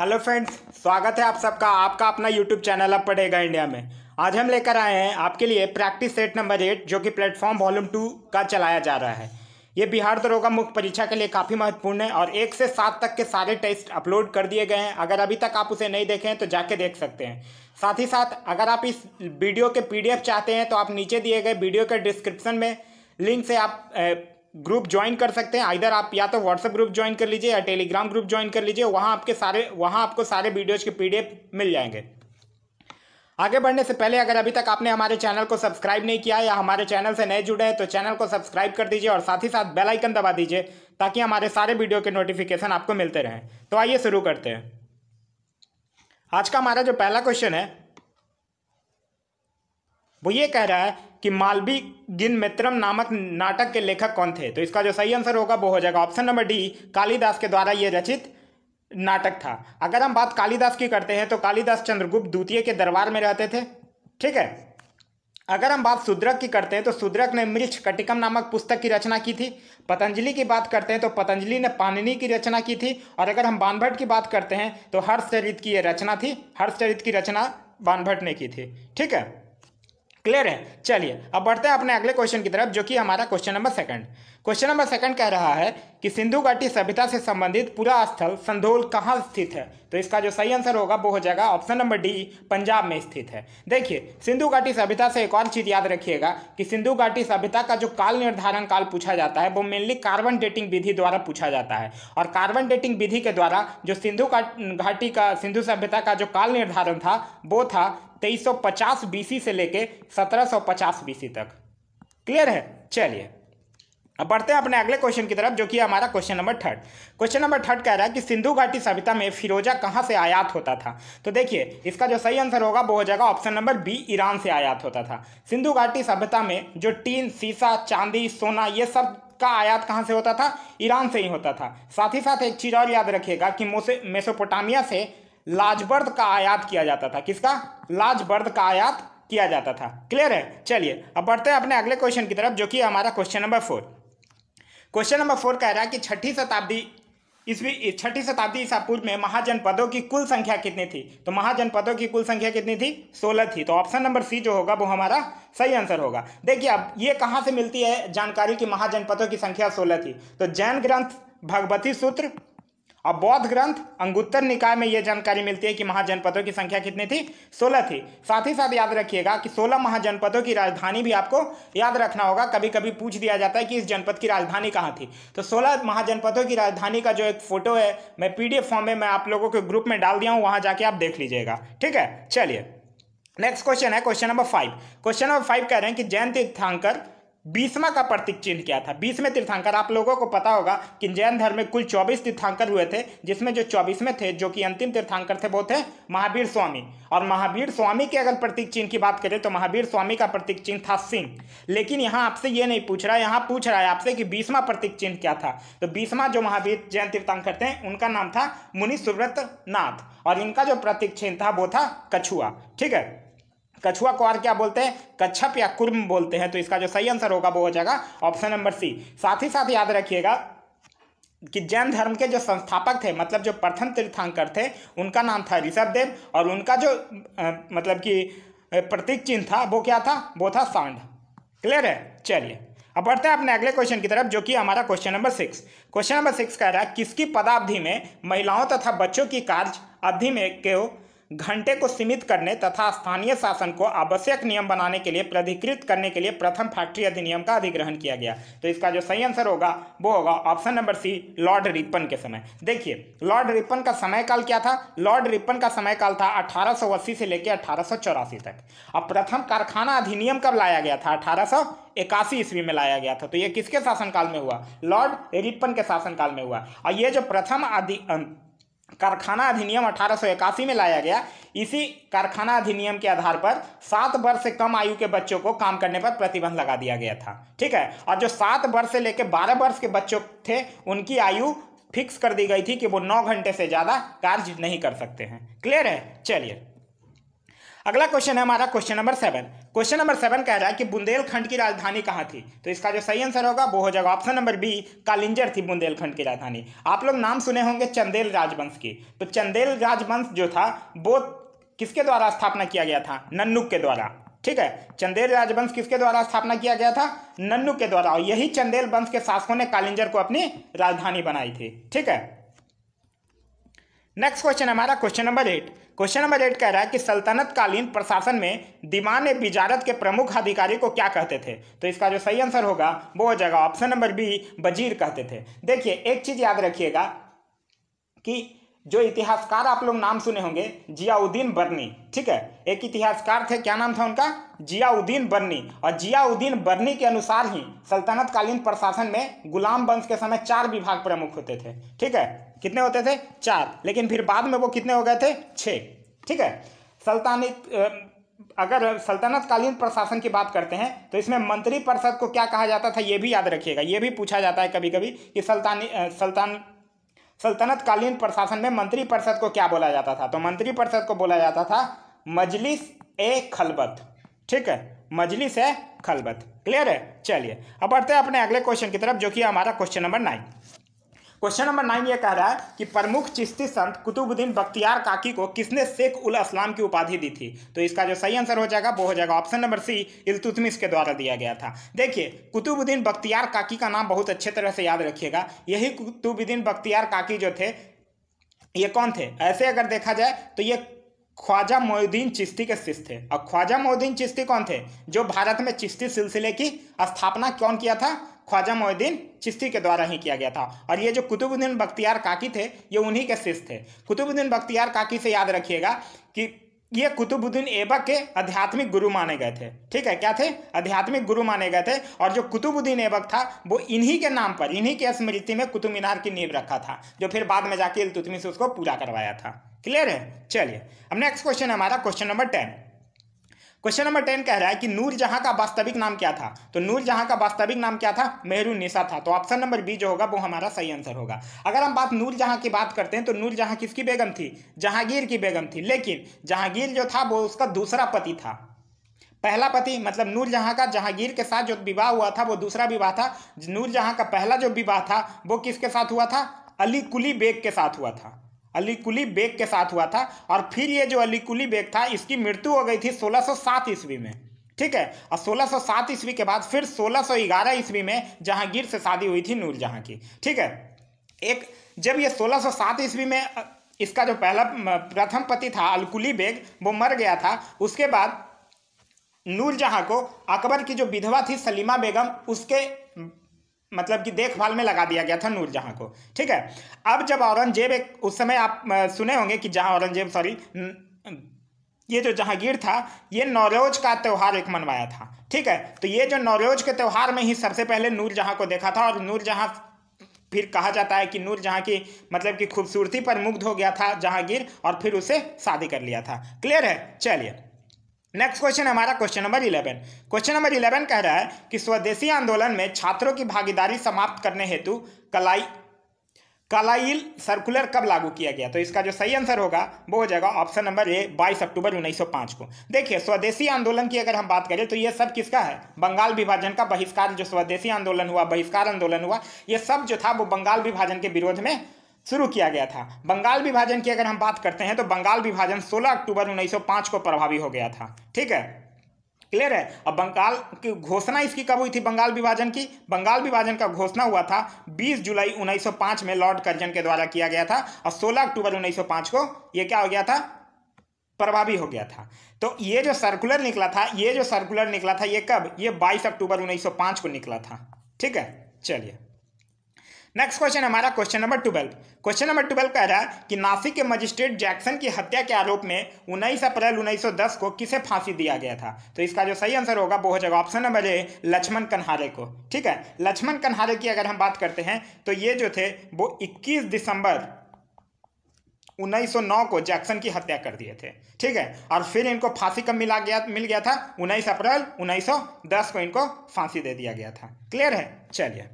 hello friends स्वागत है आप सबका आपका अपना यूट्यूब चैनल अब पढ़ेगा इंडिया में आज हम लेकर आए हैं आपके लिए प्रैक्टिस सेट नंबर एट जो कि प्लेटफॉर्म वॉल्यूम टू का चलाया जा रहा है ये बिहार दरोगा मुख्य परीक्षा के लिए काफ़ी महत्वपूर्ण है और एक से सात तक के सारे टेस्ट अपलोड कर दिए गए हैं अगर अभी तक आप उसे नहीं देखें तो जाके देख सकते हैं साथ ही साथ अगर आप इस वीडियो के पी चाहते हैं तो आप नीचे दिए गए वीडियो के डिस्क्रिप्शन में लिंक से आप ग्रुप ज्वाइन कर सकते हैं इधर आप या तो व्हाट्सएप ग्रुप ज्वाइन कर लीजिए या टेलीग्राम ग्रुप ज्वाइन कर लीजिए वहाँ आपके सारे वहाँ आपको सारे वीडियोज के पी मिल जाएंगे आगे बढ़ने से पहले अगर अभी तक आपने हमारे चैनल को सब्सक्राइब नहीं किया या हमारे चैनल से नए जुड़े हैं तो चैनल को सब्सक्राइब कर दीजिए और साथ ही साथ बेल आइकन दबा दीजिए ताकि हमारे सारे वीडियो के नोटिफिकेशन आपको मिलते रहें तो आइए शुरू करते हैं आज का हमारा जो पहला क्वेश्चन है वो ये कह रहा है कि मालवी गिन मित्रम नामक नाटक के लेखक कौन थे तो इसका जो सही आंसर होगा वो हो जाएगा ऑप्शन नंबर डी कालिदास के द्वारा ये रचित नाटक था अगर हम बात कालिदास की करते हैं तो कालिदास चंद्रगुप्त द्वितीय के दरबार में रहते थे ठीक है अगर हम बात सुद्रक की करते हैं तो सुद्रक ने मृक्ष कटिकम नामक पुस्तक की रचना की थी पतंजलि की बात करते हैं तो पतंजलि ने पानिनी की रचना की थी और अगर हम बानभट्ट की बात करते हैं तो हर्षचरित की यह रचना थी हर्षचरित की रचना बानभट्ट ने की थी ठीक है क्लियर है चलिए अब बढ़ते हैं अपने अगले क्वेश्चन की तरफ जो कि हमारा question number second question number second कह रहा है कि सिंधु घाटी सभ्यता से संबंधित पूरा स्थल संधोल कहाँ स्थित है तो इसका जो सही आंसर होगा वो हो जाएगा ऑप्शन नंबर डी पंजाब में स्थित है देखिए सिंधु घाटी सभ्यता से एक और चीज़ याद रखिएगा कि सिंधु घाटी सभ्यता का जो काल निर्धारण काल पूछा जाता है वो मेनली कार्बन डेटिंग विधि द्वारा पूछा जाता है और कार्बन डेटिंग विधि के द्वारा जो सिंधु घाटी का सिंधु सभ्यता का जो काल निर्धारण था वो था तेईस बीसी से लेके सत्रह बीसी तक क्लियर है चलिए अब बढ़ते हैं अपने अगले क्वेश्चन की तरफ जो कि हमारा question number third question number third कह रहा है कि सिंधु घाटी सभ्यता में फिरोजा कहाँ से आयात होता था तो देखिए इसका जो सही आंसर होगा वो हो जाएगा ऑप्शन नंबर बी ईरान से आयात होता था सिंधु घाटी सभ्यता में जो टीन सीसा चांदी सोना ये सब का आयात कहाँ से होता था ईरान से ही होता था साथ ही साथ एक चीज़ और याद रखिएगा कि मेसोपोटामिया से लाजबर्द का आयात किया जाता था किसका लाजबर्द का आयात किया जाता था क्लियर है चलिए अब बढ़ते हैं अपने अगले क्वेश्चन की तरफ जो कि हमारा question number four question number four कह रहा है कि छठी शताब्दी ईस्वी छठी शताब्दी ईसा पूर्व में महाजनपदों की कुल संख्या कितनी थी तो महाजनपदों की कुल संख्या कितनी थी सोलह थी तो ऑप्शन नंबर सी जो होगा वो हमारा सही आंसर होगा देखिए अब ये कहाँ से मिलती है जानकारी कि महाजनपदों की संख्या सोलह थी तो जैन ग्रंथ भगवती सूत्र अब बौद्ध ग्रंथ अंगुत्तर निकाय में यह जानकारी मिलती है कि महाजनपदों की संख्या कितनी थी सोलह थी साथ ही साथ याद रखिएगा कि सोलह महाजनपदों की राजधानी भी आपको याद रखना होगा कभी कभी पूछ दिया जाता है कि इस जनपद की राजधानी कहाँ थी तो सोलह महाजनपदों की राजधानी का जो एक फोटो है मैं पीडीएफ फॉर्म में मैं आप लोगों के ग्रुप में डाल दिया हूँ वहाँ जाके आप देख लीजिएगा ठीक है चलिए नेक्स्ट क्वेश्चन है question number five question number five कह रहे हैं कि जयंत तीर्थांकर बीसवा का प्रतीक चिन्ह क्या था बीसवें तीर्थंकर आप लोगों को पता होगा कि जैन धर्म में कुल चौबीस तीर्थंकर हुए थे जिसमें जो चौबीसवें थे जो कि अंतिम तीर्थंकर थे वो थे महावीर स्वामी और महावीर स्वामी के अगर प्रतीक चिन्ह की बात करें तो महावीर स्वामी का प्रतीक चिन्ह था सिंह लेकिन यहाँ आपसे ये नहीं पूछ रहा है यहाँ पूछ रहा है आपसे कि बीसवा प्रतीक चिन्ह क्या था तो बीसवा जो महावीर जैन तीर्थंकर थे उनका नाम था मुनि सुव्रत नाथ और इनका जो प्रतीक चिन्ह था वो था कछुआ ठीक है कछुआ को और क्या बोलते हैं कच्छप या कुर्म बोलते हैं तो इसका जो सही आंसर होगा वो हो जाएगा ऑप्शन नंबर सी साथ ही साथ याद रखिएगा कि जैन धर्म के जो संस्थापक थे मतलब जो प्रथम तीर्थांकर थे उनका नाम था ऋषभदेव और उनका जो आ, मतलब कि प्रतीक चिन्ह था वो क्या था वो था सांड क्लियर है चलिए अब बढ़ते हैं अपने अगले क्वेश्चन की तरफ जो कि हमारा question number six question number six कह रहा है किसकी पदावधि में महिलाओं तथा बच्चों की कार्य अवधि में क्यों घंटे को सीमित करने तथा स्थानीय शासन को आवश्यक नियम बनाने के लिए प्राधिकृत करने के लिए प्रथम फैक्ट्री अधिनियम का अधिग्रहण किया गया तो इसका जो सही आंसर होगा वो होगा option number C Lord Ripon के समय देखिए लॉर्ड रिपन का समय काल क्या था लॉर्ड रिपन का समय काल था अठारह से लेकर अठारह तक अब प्रथम कारखाना अधिनियम कब लाया गया था अठारह इक्यासी ईस्वी में लाया गया था तो ये किसके शासनकाल में हुआ लॉर्ड रिपन के शासनकाल में हुआ और ये जो प्रथम अं, कारखाना अधिनियम अठारह में लाया गया इसी कारखाना अधिनियम के आधार पर सात वर्ष से कम आयु के बच्चों को काम करने पर प्रतिबंध लगा दिया गया था ठीक है और जो सात वर्ष से लेकर बारह वर्ष के बच्चों थे उनकी आयु फिक्स कर दी गई थी कि वो नौ घंटे से ज़्यादा कार्य नहीं कर सकते हैं क्लियर है चलिए अगला क्वेश्चन है हमारा question number seven question number seven कह रहा है कि बुंदेलखंड की राजधानी कहाँ थी तो इसका जो सही आंसर होगा वो हो जाएगा ऑप्शन नंबर बी कालिंजर थी बुंदेलखंड की राजधानी आप लोग नाम सुने होंगे चंदेल राजवंश की तो चंदेल राजवंश जो था वो किसके द्वारा स्थापना किया गया था नन्नुक के द्वारा ठीक है चंदेल राजवंश किसके द्वारा स्थापना किया गया था नन्नू के द्वारा और यही चंदेल वंश के शासकों ने कालिंजर को अपनी राजधानी बनाई थी ठीक है नेक्स्ट क्वेश्चन हमारा question number eight question number eight कह रहा है कि सल्तनत कालीन प्रशासन में दीवान बिजारत के प्रमुख अधिकारी को क्या कहते थे तो इसका जो सही आंसर होगा वो हो जाएगा ऑप्शन नंबर बी वजीर कहते थे देखिए एक चीज याद रखिएगा कि जो इतिहासकार आप लोग नाम सुने होंगे जियाउद्दीन बर्नी ठीक है एक इतिहासकार थे क्या नाम था उनका जियाउद्दीन बर्नी और जियाउद्दीन बर्नी के अनुसार ही सल्तनत कालीन प्रशासन में गुलाम वंश के समय चार विभाग प्रमुख होते थे ठीक है कितने होते थे चार लेकिन फिर बाद में वो कितने हो गए थे छः ठीक है सल्तानी अगर सल्तनत कालीन प्रशासन की बात करते हैं तो इसमें मंत्री परिषद को क्या कहा जाता था ये भी याद रखिएगा ये भी पूछा जाता है कभी कभी कि सल्तानी सल्तान सल्तनत कालीन प्रशासन में मंत्री परिषद को क्या बोला जाता था तो मंत्री परिषद को बोला जाता था मजलिस ए खलबत ठीक है मजलिस ए खलबत क्लियर है चलिए अब बढ़ते हैं अपने अगले क्वेश्चन की तरफ जो कि हमारा question number nine question number nine ये कह रहा है कि प्रमुख चिश्ती संत कुतुबुद्दीन बख्तियार काकी को किसने शेख उल इस्लाम की उपाधि दी थी तो इसका जो सही आंसर हो जाएगा वो हो जाएगा ऑप्शन नंबर सी इलतुतमिस के द्वारा दिया गया था देखिए कुतुबुद्दीन बख्तियार काकी का नाम बहुत अच्छे तरह से याद रखिएगा यही कुतुबुद्दीन बख्तियार काकी जो थे ये कौन थे ऐसे अगर देखा जाए तो ये ख्वाजा मोहुद्दीन चिश्ती के शिष्य थे और ख्वाजा मोहुद्दीन चिश्ती कौन थे जो भारत में चिश्ती सिलसिले की स्थापना कौन किया था ख्वाजा मोहद्दीन चिश्ती के द्वारा ही किया गया था और ये जो कुतुबुद्दीन बख्तियार काकी थे ये उन्हीं के शिष्य थे कुतुबुद्दीन बख्तियार काकी से याद रखिएगा कि ये कुतुबुद्दीन ऐबक के आध्यात्मिक गुरु माने गए थे ठीक है क्या थे आध्यात्मिक गुरु माने गए थे और जो कुतुबुद्दीन ऐबक था वो इन्हीं के नाम पर इन्हीं के स्मृति में कुतुब मीनार की नींव रखा था जो फिर बाद में जाके इलतुतमी से उसको पूरा करवाया था क्लियर है चलिए अब नेक्स्ट क्वेश्चन हमारा question number ten question number ten कह रहा है कि नूर जहां का वास्तविक नाम क्या था तो नूर जहां का वास्तविक नाम क्या था मेहरू निशा था तो ऑप्शन नंबर बी जो होगा वो हमारा सही आंसर होगा अगर हम बात नूर जहां की बात करते हैं तो नूर जहां किसकी बेगम थी जहांगीर की बेगम थी लेकिन जहांगीर जो था वो उसका दूसरा पति था पहला पति मतलब नूर जहां का जहांगीर के साथ जो विवाह हुआ था वो दूसरा विवाह था नूर जहां का पहला जो विवाह था वो किसके साथ हुआ था अली कुली बेग के साथ हुआ था अलीकुली बेग के साथ हुआ था और फिर ये जो अलीकुली बेग था इसकी मृत्यु हो गई थी 1607 ईस्वी में ठीक है और 1607 ईस्वी के बाद फिर 1611 ईस्वी में जहांगीर से शादी हुई थी नूरजहाँ की ठीक है एक जब ये 1607 ईस्वी में इसका जो पहला प्रथम पति था अलकुली बेग वो मर गया था उसके बाद नूरजहाँ को अकबर की जो विधवा थी सलीमा बेगम उसके मतलब कि देखभाल में लगा दिया गया था नूरजहाँ को ठीक है अब जब औरंगजेब एक उस समय आप सुने होंगे कि जहाँ औरंगजेब सॉरी ये जो जहांगीर था ये नौरोज का त्यौहार एक मनवाया था ठीक है तो ये जो नौरोज के त्यौहार में ही सबसे पहले नूरजहाँ को देखा था और नूरजहाँ फिर कहा जाता है कि नूर जहाँ की मतलब कि खूबसूरती पर मुग्ध हो गया था जहांगीर और फिर उसे शादी कर लिया था क्लियर है चलिए नेक्स्ट क्वेश्चन हमारा question number eleven question number eleven कह रहा है कि स्वदेशी आंदोलन में छात्रों की भागीदारी समाप्त करने हेतु कलाई कलाइल सर्कुलर कब लागू किया गया तो इसका जो सही आंसर होगा वो हो जाएगा ऑप्शन नंबर ए बाईस अक्टूबर 1905 को देखिए स्वदेशी आंदोलन की अगर हम बात करें तो ये सब किसका है बंगाल विभाजन का बहिष्कार जो स्वदेशी आंदोलन हुआ बहिष्कार आंदोलन हुआ ये सब जो था वो बंगाल विभाजन के विरोध में शुरू किया गया था बंगाल विभाजन की अगर हम बात करते हैं तो बंगाल विभाजन 16 अक्टूबर 1905 को प्रभावी हो गया था ठीक है क्लियर है अब बंगाल की घोषणा इसकी कब हुई थी बंगाल विभाजन की बंगाल विभाजन का घोषणा हुआ था 20 जुलाई 1905 में लॉर्ड कर्जन के द्वारा किया गया था और 16 अक्टूबर 1905 को यह क्या हो गया था प्रभावी हो गया था तो ये जो सर्कुलर निकला था ये जो सर्कुलर निकला था ये कब ये 22 अक्टूबर 1905 को निकला था ठीक है चलिए नेक्स्ट क्वेश्चन हमारा question number twelve question number twelve कह रहा है कि नासिक के मजिस्ट्रेट जैक्सन की हत्या के आरोप में 19 अप्रैल 1910 को किसे फांसी दिया गया था तो इसका जो सही आंसर होगा वो हो जाएगा option number A Lakshman Kanhare को ठीक है लक्ष्मण कन्हारे की अगर हम बात करते हैं तो ये जो थे वो इक्कीस दिसंबर 1909 को जैक्सन की हत्या कर दिए थे ठीक है और फिर इनको फांसी कब मिला गया मिल गया था 19 अप्रैल 1910 को इनको फांसी दे दिया गया था क्लियर है चलिए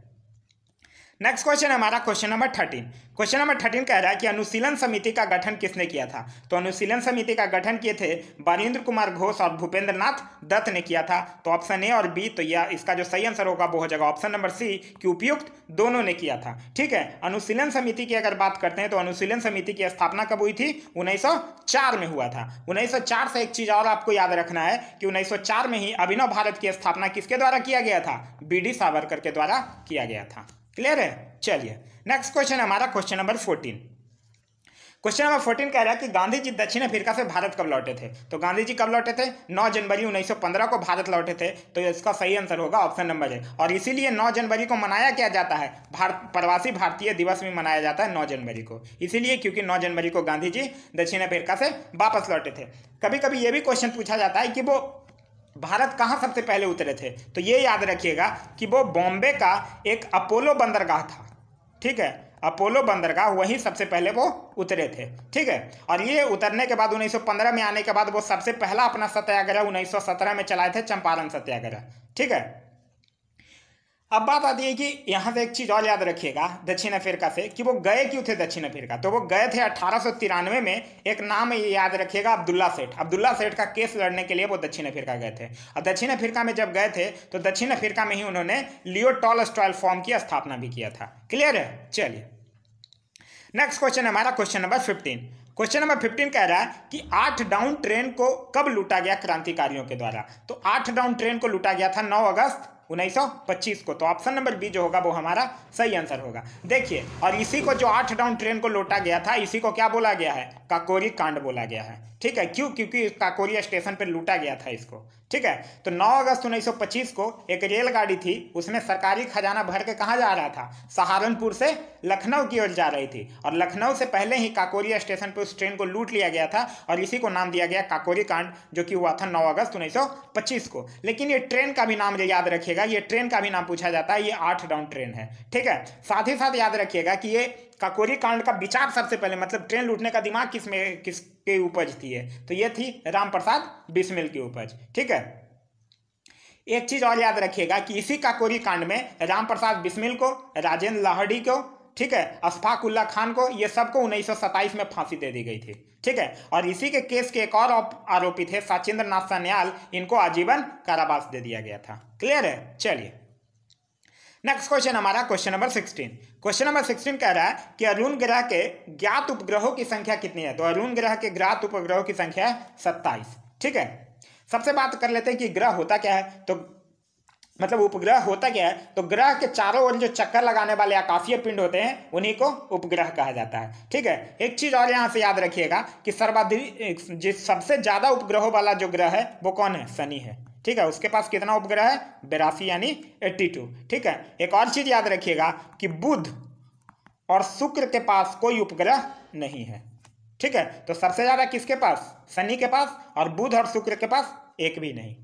नेक्स्ट क्वेश्चन हमारा question number thirteen question number thirteen कह रहा है कि अनुशीलन समिति का गठन किसने किया था तो अनुशीलन समिति का गठन किए थे बरेंद्र कुमार घोष और भूपेंद्र नाथ दत्त ने किया था तो ऑप्शन ए और बी तो यह इसका जो सही आंसर होगा वो हो जाएगा ऑप्शन नंबर सी कि उपयुक्त दोनों ने किया था ठीक है अनुशीलन समिति की अगर बात करते हैं तो अनुशीलन समिति की स्थापना कब हुई थी उन्नीस में हुआ था उन्नीस से एक चीज और आपको याद रखना है कि उन्नीस में ही अभिनव भारत की स्थापना किसके द्वारा किया गया था बी डी सावरकर के द्वारा किया गया था क्लियर है चलिए नेक्स्ट क्वेश्चन हमारा question number fourteen question number fourteen कह रहा है कि गांधी जी दक्षिण अफ्रीका से भारत कब लौटे थे तो गांधी जी कब लौटे थे 9 जनवरी 1915 को भारत लौटे थे तो इसका सही आंसर होगा ऑप्शन नंबर है और इसीलिए 9 जनवरी को मनाया क्या जाता है भारत प्रवासी भारतीय दिवस भी मनाया जाता है 9 जनवरी को इसीलिए क्योंकि नौ जनवरी को गांधी जी दक्षिण अफ्रीका से वापस लौटे थे कभी कभी ये भी क्वेश्चन पूछा जाता है कि वो भारत कहाँ सबसे पहले उतरे थे तो ये याद रखिएगा कि वो बॉम्बे का एक अपोलो बंदरगाह था ठीक है अपोलो बंदरगाह वहीं सबसे पहले वो उतरे थे ठीक है और ये उतरने के बाद 1915 में आने के बाद वो सबसे पहला अपना सत्याग्रह 1917 में चलाए थे चंपारण सत्याग्रह ठीक है अब बात आती है कि यहाँ से एक चीज़ और याद रखिएगा दक्षिण अफ्रीका से कि वो गए क्यों थे दक्षिण अफ्रीका तो वो गए थे अठारह में एक नाम याद रखिएगा अब्दुल्ला सेठ अब्दुल्ला सेठ का केस लड़ने के लिए वो दक्षिण अफ्रीका गए थे और दक्षिण अफ्रीका में जब गए थे तो दक्षिण अफ्रीका में ही उन्होंने लियो टॉल स्टॉयल फॉर्म की स्थापना भी किया था क्लियर है चलिए नेक्स्ट क्वेश्चन हमारा question number fifteen question number fifteen कह रहा है कि आठ डाउन ट्रेन को कब लूटा गया क्रांतिकारियों के द्वारा तो आठ डाउन ट्रेन को लूटा गया था नौ अगस्त उन्नीस को तो ऑप्शन नंबर बी जो होगा वो हमारा सही आंसर होगा देखिए और इसी को जो आठ डाउन ट्रेन को लौटा गया था इसी को क्या बोला गया है काकोरी कांड बोला गया है ठीक है क्यों क्योंकि काकोरी स्टेशन पर लूटा गया था इसको ठीक है तो 9 अगस्त 1925 को एक रेलगाड़ी थी उसमें सरकारी खजाना भर के कहाँ जा रहा था सहारनपुर से लखनऊ की ओर जा रही थी और लखनऊ से पहले ही काकोरिया स्टेशन पर उस ट्रेन को लूट लिया गया था और इसी को नाम दिया गया काकोरी कांड जो कि हुआ था 9 अगस्त 1925 को लेकिन ये ट्रेन का भी नाम याद रखिएगा ये ट्रेन का भी नाम पूछा जाता है ये आठ डाउन ट्रेन है ठीक है साथ ही साथ याद रखिएगा कि ये काकोरी कांड का विचार सबसे पहले मतलब ट्रेन लूटने का दिमाग किस में किसके उपज थी है तो ये थी राम प्रसाद बिस्मिल की उपज ठीक है एक चीज और याद रखिएगा कि इसी काकोरी कांड में राम प्रसाद बिस्मिल को राजेंद्र लाहड़ी को ठीक है अशफाकुल्ला खान को ये सबको उन्नीस में फांसी दे दी गई थी ठीक है और इसी के केस के एक और आरोपी थे साचिंद्र नाथ सन्याल इनको आजीवन कारावास दे दिया गया था क्लियर है चलिए नेक्स्ट क्वेश्चन हमारा question number sixteen question number sixteen कह रहा है कि अरुण ग्रह के ज्ञात उपग्रहों की संख्या कितनी है तो अरुण ग्रह के ज्ञात उपग्रहों की संख्या है सत्ताईस ठीक है सबसे बात कर लेते हैं कि ग्रह होता क्या है तो मतलब उपग्रह होता क्या है तो ग्रह के चारों ओर जो चक्कर लगाने वाले आकाशीय पिंड होते हैं उन्हीं को उपग्रह कहा जाता है ठीक है एक चीज और यहाँ से याद रखिएगा कि सर्वाधिक जिस सबसे ज्यादा उपग्रहों वाला जो ग्रह है वो कौन है शनि है ठीक है उसके पास कितना उपग्रह है बेरासी यानी एट्टी टू ठीक है एक और चीज़ याद रखिएगा कि बुध और शुक्र के पास कोई उपग्रह नहीं है ठीक है तो सबसे ज़्यादा किसके पास शनि के पास और बुध और शुक्र के पास एक भी नहीं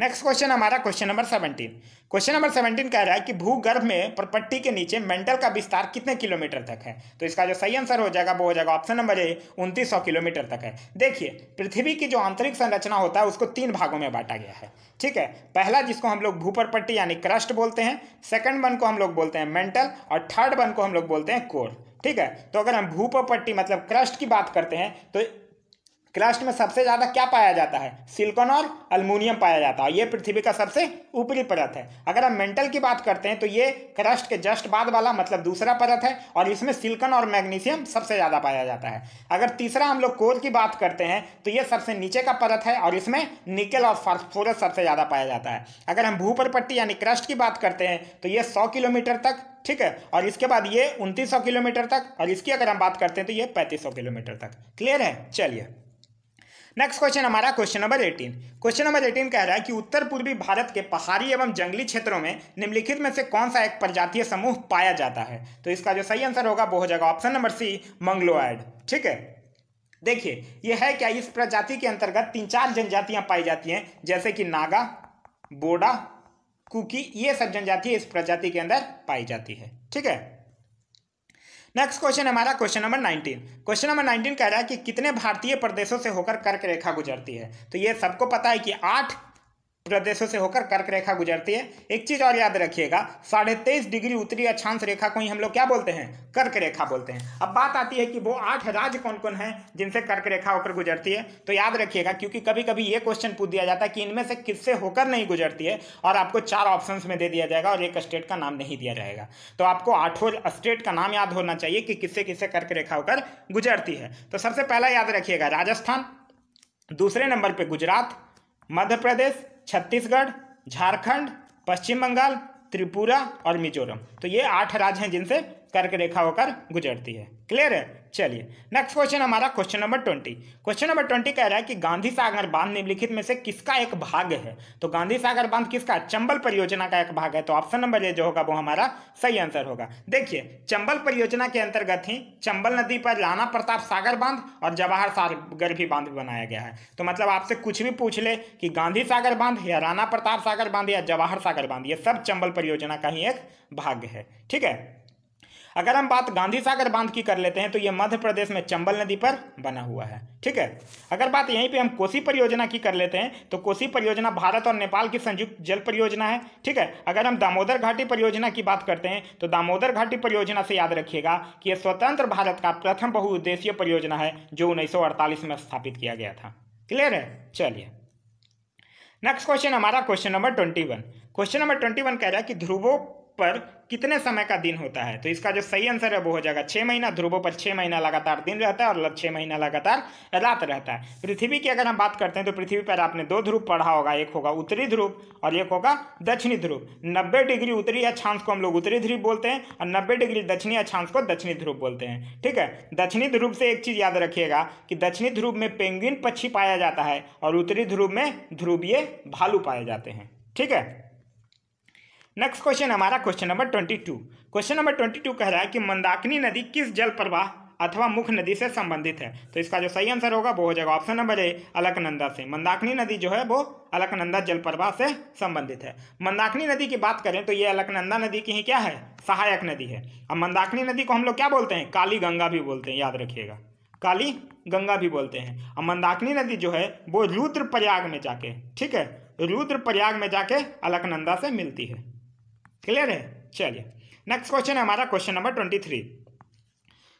नेक्स्ट क्वेश्चन हमारा question number seventeen question number seventeen कह रहा है कि भूगर्भ में प्रपट्टी के नीचे मेंटल का विस्तार कितने किलोमीटर तक है तो इसका जो सही आंसर हो जाएगा वो हो जाएगा ऑप्शन नंबर ए उनतीस किलोमीटर तक है देखिए पृथ्वी की जो आंतरिक संरचना होता है उसको तीन भागों में बांटा गया है ठीक है पहला जिसको हम लोग भूपरपट्टी यानी क्रस्ट बोलते हैं सेकंड वन को हम लोग बोलते हैं मेंटल और थर्ड वन को हम लोग बोलते हैं कोर ठीक है तो अगर हम भूपरपट्टी मतलब क्रस्ट की बात करते हैं तो क्रस्ट में सबसे ज़्यादा क्या पाया जाता है सिलिकॉन और अल्मोनियम पाया जाता है ये पृथ्वी का सबसे ऊपरी परत है अगर हम मेंटल की बात करते हैं तो ये क्रस्ट के जस्ट बाद वाला मतलब दूसरा परत है और इसमें सिलिकॉन और मैग्नीशियम सबसे ज़्यादा पाया जाता है अगर तीसरा हम लोग कोर की बात करते हैं तो ये सबसे नीचे का परत है और इसमें निकल और फॉस्फोरस सबसे ज़्यादा पाया जाता है अगर हम भूपरपट्टी यानी क्रस्ट की बात करते हैं तो ये सौ किलोमीटर तक ठीक है और इसके बाद ये उनतीस किलोमीटर तक और इसकी अगर हम बात करते हैं तो ये पैंतीस किलोमीटर तक क्लियर है चलिए नेक्स्ट क्वेश्चन हमारा question number eighteen question number eighteen कह रहा है कि उत्तर पूर्वी भारत के पहाड़ी एवं जंगली क्षेत्रों में निम्नलिखित में से कौन सा एक प्रजातीय समूह पाया जाता है तो इसका जो सही आंसर होगा वो हो जाएगा ऑप्शन नंबर सी मंगलोएड ठीक है देखिए यह है क्या इस प्रजाति के अंतर्गत तीन चार जनजातियां पाई जाती हैं जैसे कि नागा बोडा कुकी ये सब जनजातियां इस प्रजाति के अंदर पाई जाती है ठीक है नेक्स्ट क्वेश्चन हमारा question number nineteen question number nineteen कह रहा है कि कितने भारतीय प्रदेशों से होकर कर्क रेखा गुजरती है तो ये सबको पता है कि आठ प्रदेशों से होकर कर्क रेखा गुजरती है एक चीज और याद रखिएगा साढ़े तेईस डिग्री उत्तरी अक्षांश रेखा को ही हम लोग क्या बोलते हैं कर्क रेखा बोलते हैं अब बात आती है कि वो आठ राज्य कौन कौन हैं जिनसे कर्क रेखा होकर गुजरती है तो याद रखिएगा क्योंकि कभी कभी ये क्वेश्चन पूछ दिया जाता है कि इनमें से किससे होकर नहीं गुजरती है और आपको चार ऑप्शन में दे दिया जाएगा और एक स्टेट का नाम नहीं दिया जाएगा तो आपको आठों स्टेट का नाम याद होना चाहिए कि किससे किससे कर्क रेखा होकर गुजरती है तो सबसे पहला याद रखिएगा राजस्थान दूसरे नंबर पर गुजरात मध्य प्रदेश छत्तीसगढ़ झारखंड पश्चिम बंगाल त्रिपुरा और मिजोरम तो ये आठ राज्य हैं जिनसे कर्क रेखा होकर गुजरती है क्लियर है चलिए नेक्स्ट क्वेश्चन हमारा question number twenty question number twenty कह रहा है कि गांधी सागर बांध निम्नलिखित में से किसका एक भाग है तो गांधी सागर बांध किसका चंबल परियोजना का एक भाग है तो ऑप्शन नंबर ए जो होगा वो हमारा सही आंसर होगा देखिए चंबल परियोजना के अंतर्गत ही चंबल नदी पर लाना प्रताप सागर बांध और जवाहर सागर भी बांध बनाया गया है तो मतलब आपसे कुछ भी पूछ ले कि गांधी सागर बांध या राणा प्रताप सागर बांध या जवाहर सागर बांध ये सब चंबल परियोजना का ही एक भाग है ठीक है अगर हम बात गांधी सागर बांध की कर लेते हैं तो ये मध्य प्रदेश में चंबल नदी पर बना हुआ है ठीक है अगर बात यहीं पे हम कोसी परियोजना की कर लेते हैं तो कोसी परियोजना भारत और नेपाल की संयुक्त जल परियोजना है ठीक है अगर हम दामोदर घाटी परियोजना की बात करते हैं तो दामोदर घाटी परियोजना से याद रखिएगा कि यह स्वतंत्र भारत का प्रथम बहुउद्देशीय परियोजना है जो उन्नीस में स्थापित किया गया था क्लियर है चलिए नेक्स्ट क्वेश्चन हमारा question number twenty one question number twenty one कह रहा है कि ध्रुवों पर कितने समय का दिन होता है तो इसका जो सही आंसर है वो हो जाएगा छः महीना ध्रुवों पर छः महीना लगातार दिन रहता है और छः महीना लगातार रात रहता है पृथ्वी की अगर हम बात करते हैं तो पृथ्वी पर आपने दो ध्रुव पढ़ा होगा एक होगा उत्तरी ध्रुव और एक होगा दक्षिणी ध्रुव नब्बे डिग्री उत्तरी अक्षांश को हम लोग उत्तरी ध्रुव बोलते हैं और नब्बे डिग्री दक्षिणी अक्षांश को दक्षिणी ध्रुव बोलते हैं ठीक है दक्षिणी ध्रुव से एक चीज़ याद रखिएगा कि दक्षिणी ध्रुव में पेंगुइन पक्षी पाया जाता है और उत्तरी ध्रुव में ध्रुवीय भालू पाए जाते हैं ठीक है नेक्स्ट क्वेश्चन हमारा question number twenty two question number twenty two कह रहा है कि मंदाकिनी नदी किस जल प्रवाह अथवा मुख नदी से संबंधित है तो इसका जो सही आंसर होगा वो हो जाएगा ऑप्शन नंबर ए अलकनंदा से मंदाकिनी नदी जो है वो अलकनंदा जलप्रवाह से संबंधित है मंदाकिनी नदी की बात करें तो ये अलकनंदा नदी की ही क्या है सहायक नदी है अब मंदाकिनी नदी को हम लोग क्या बोलते हैं काली गंगा भी बोलते हैं याद रखिएगा काली गंगा भी बोलते हैं और मंदाकिनी नदी जो है वो रुद्रप्रयाग में जाके ठीक है रुद्रप्रयाग में जाके अलकनंदा से मिलती है क्लियर है चलिए नेक्स्ट क्वेश्चन है हमारा question number twenty three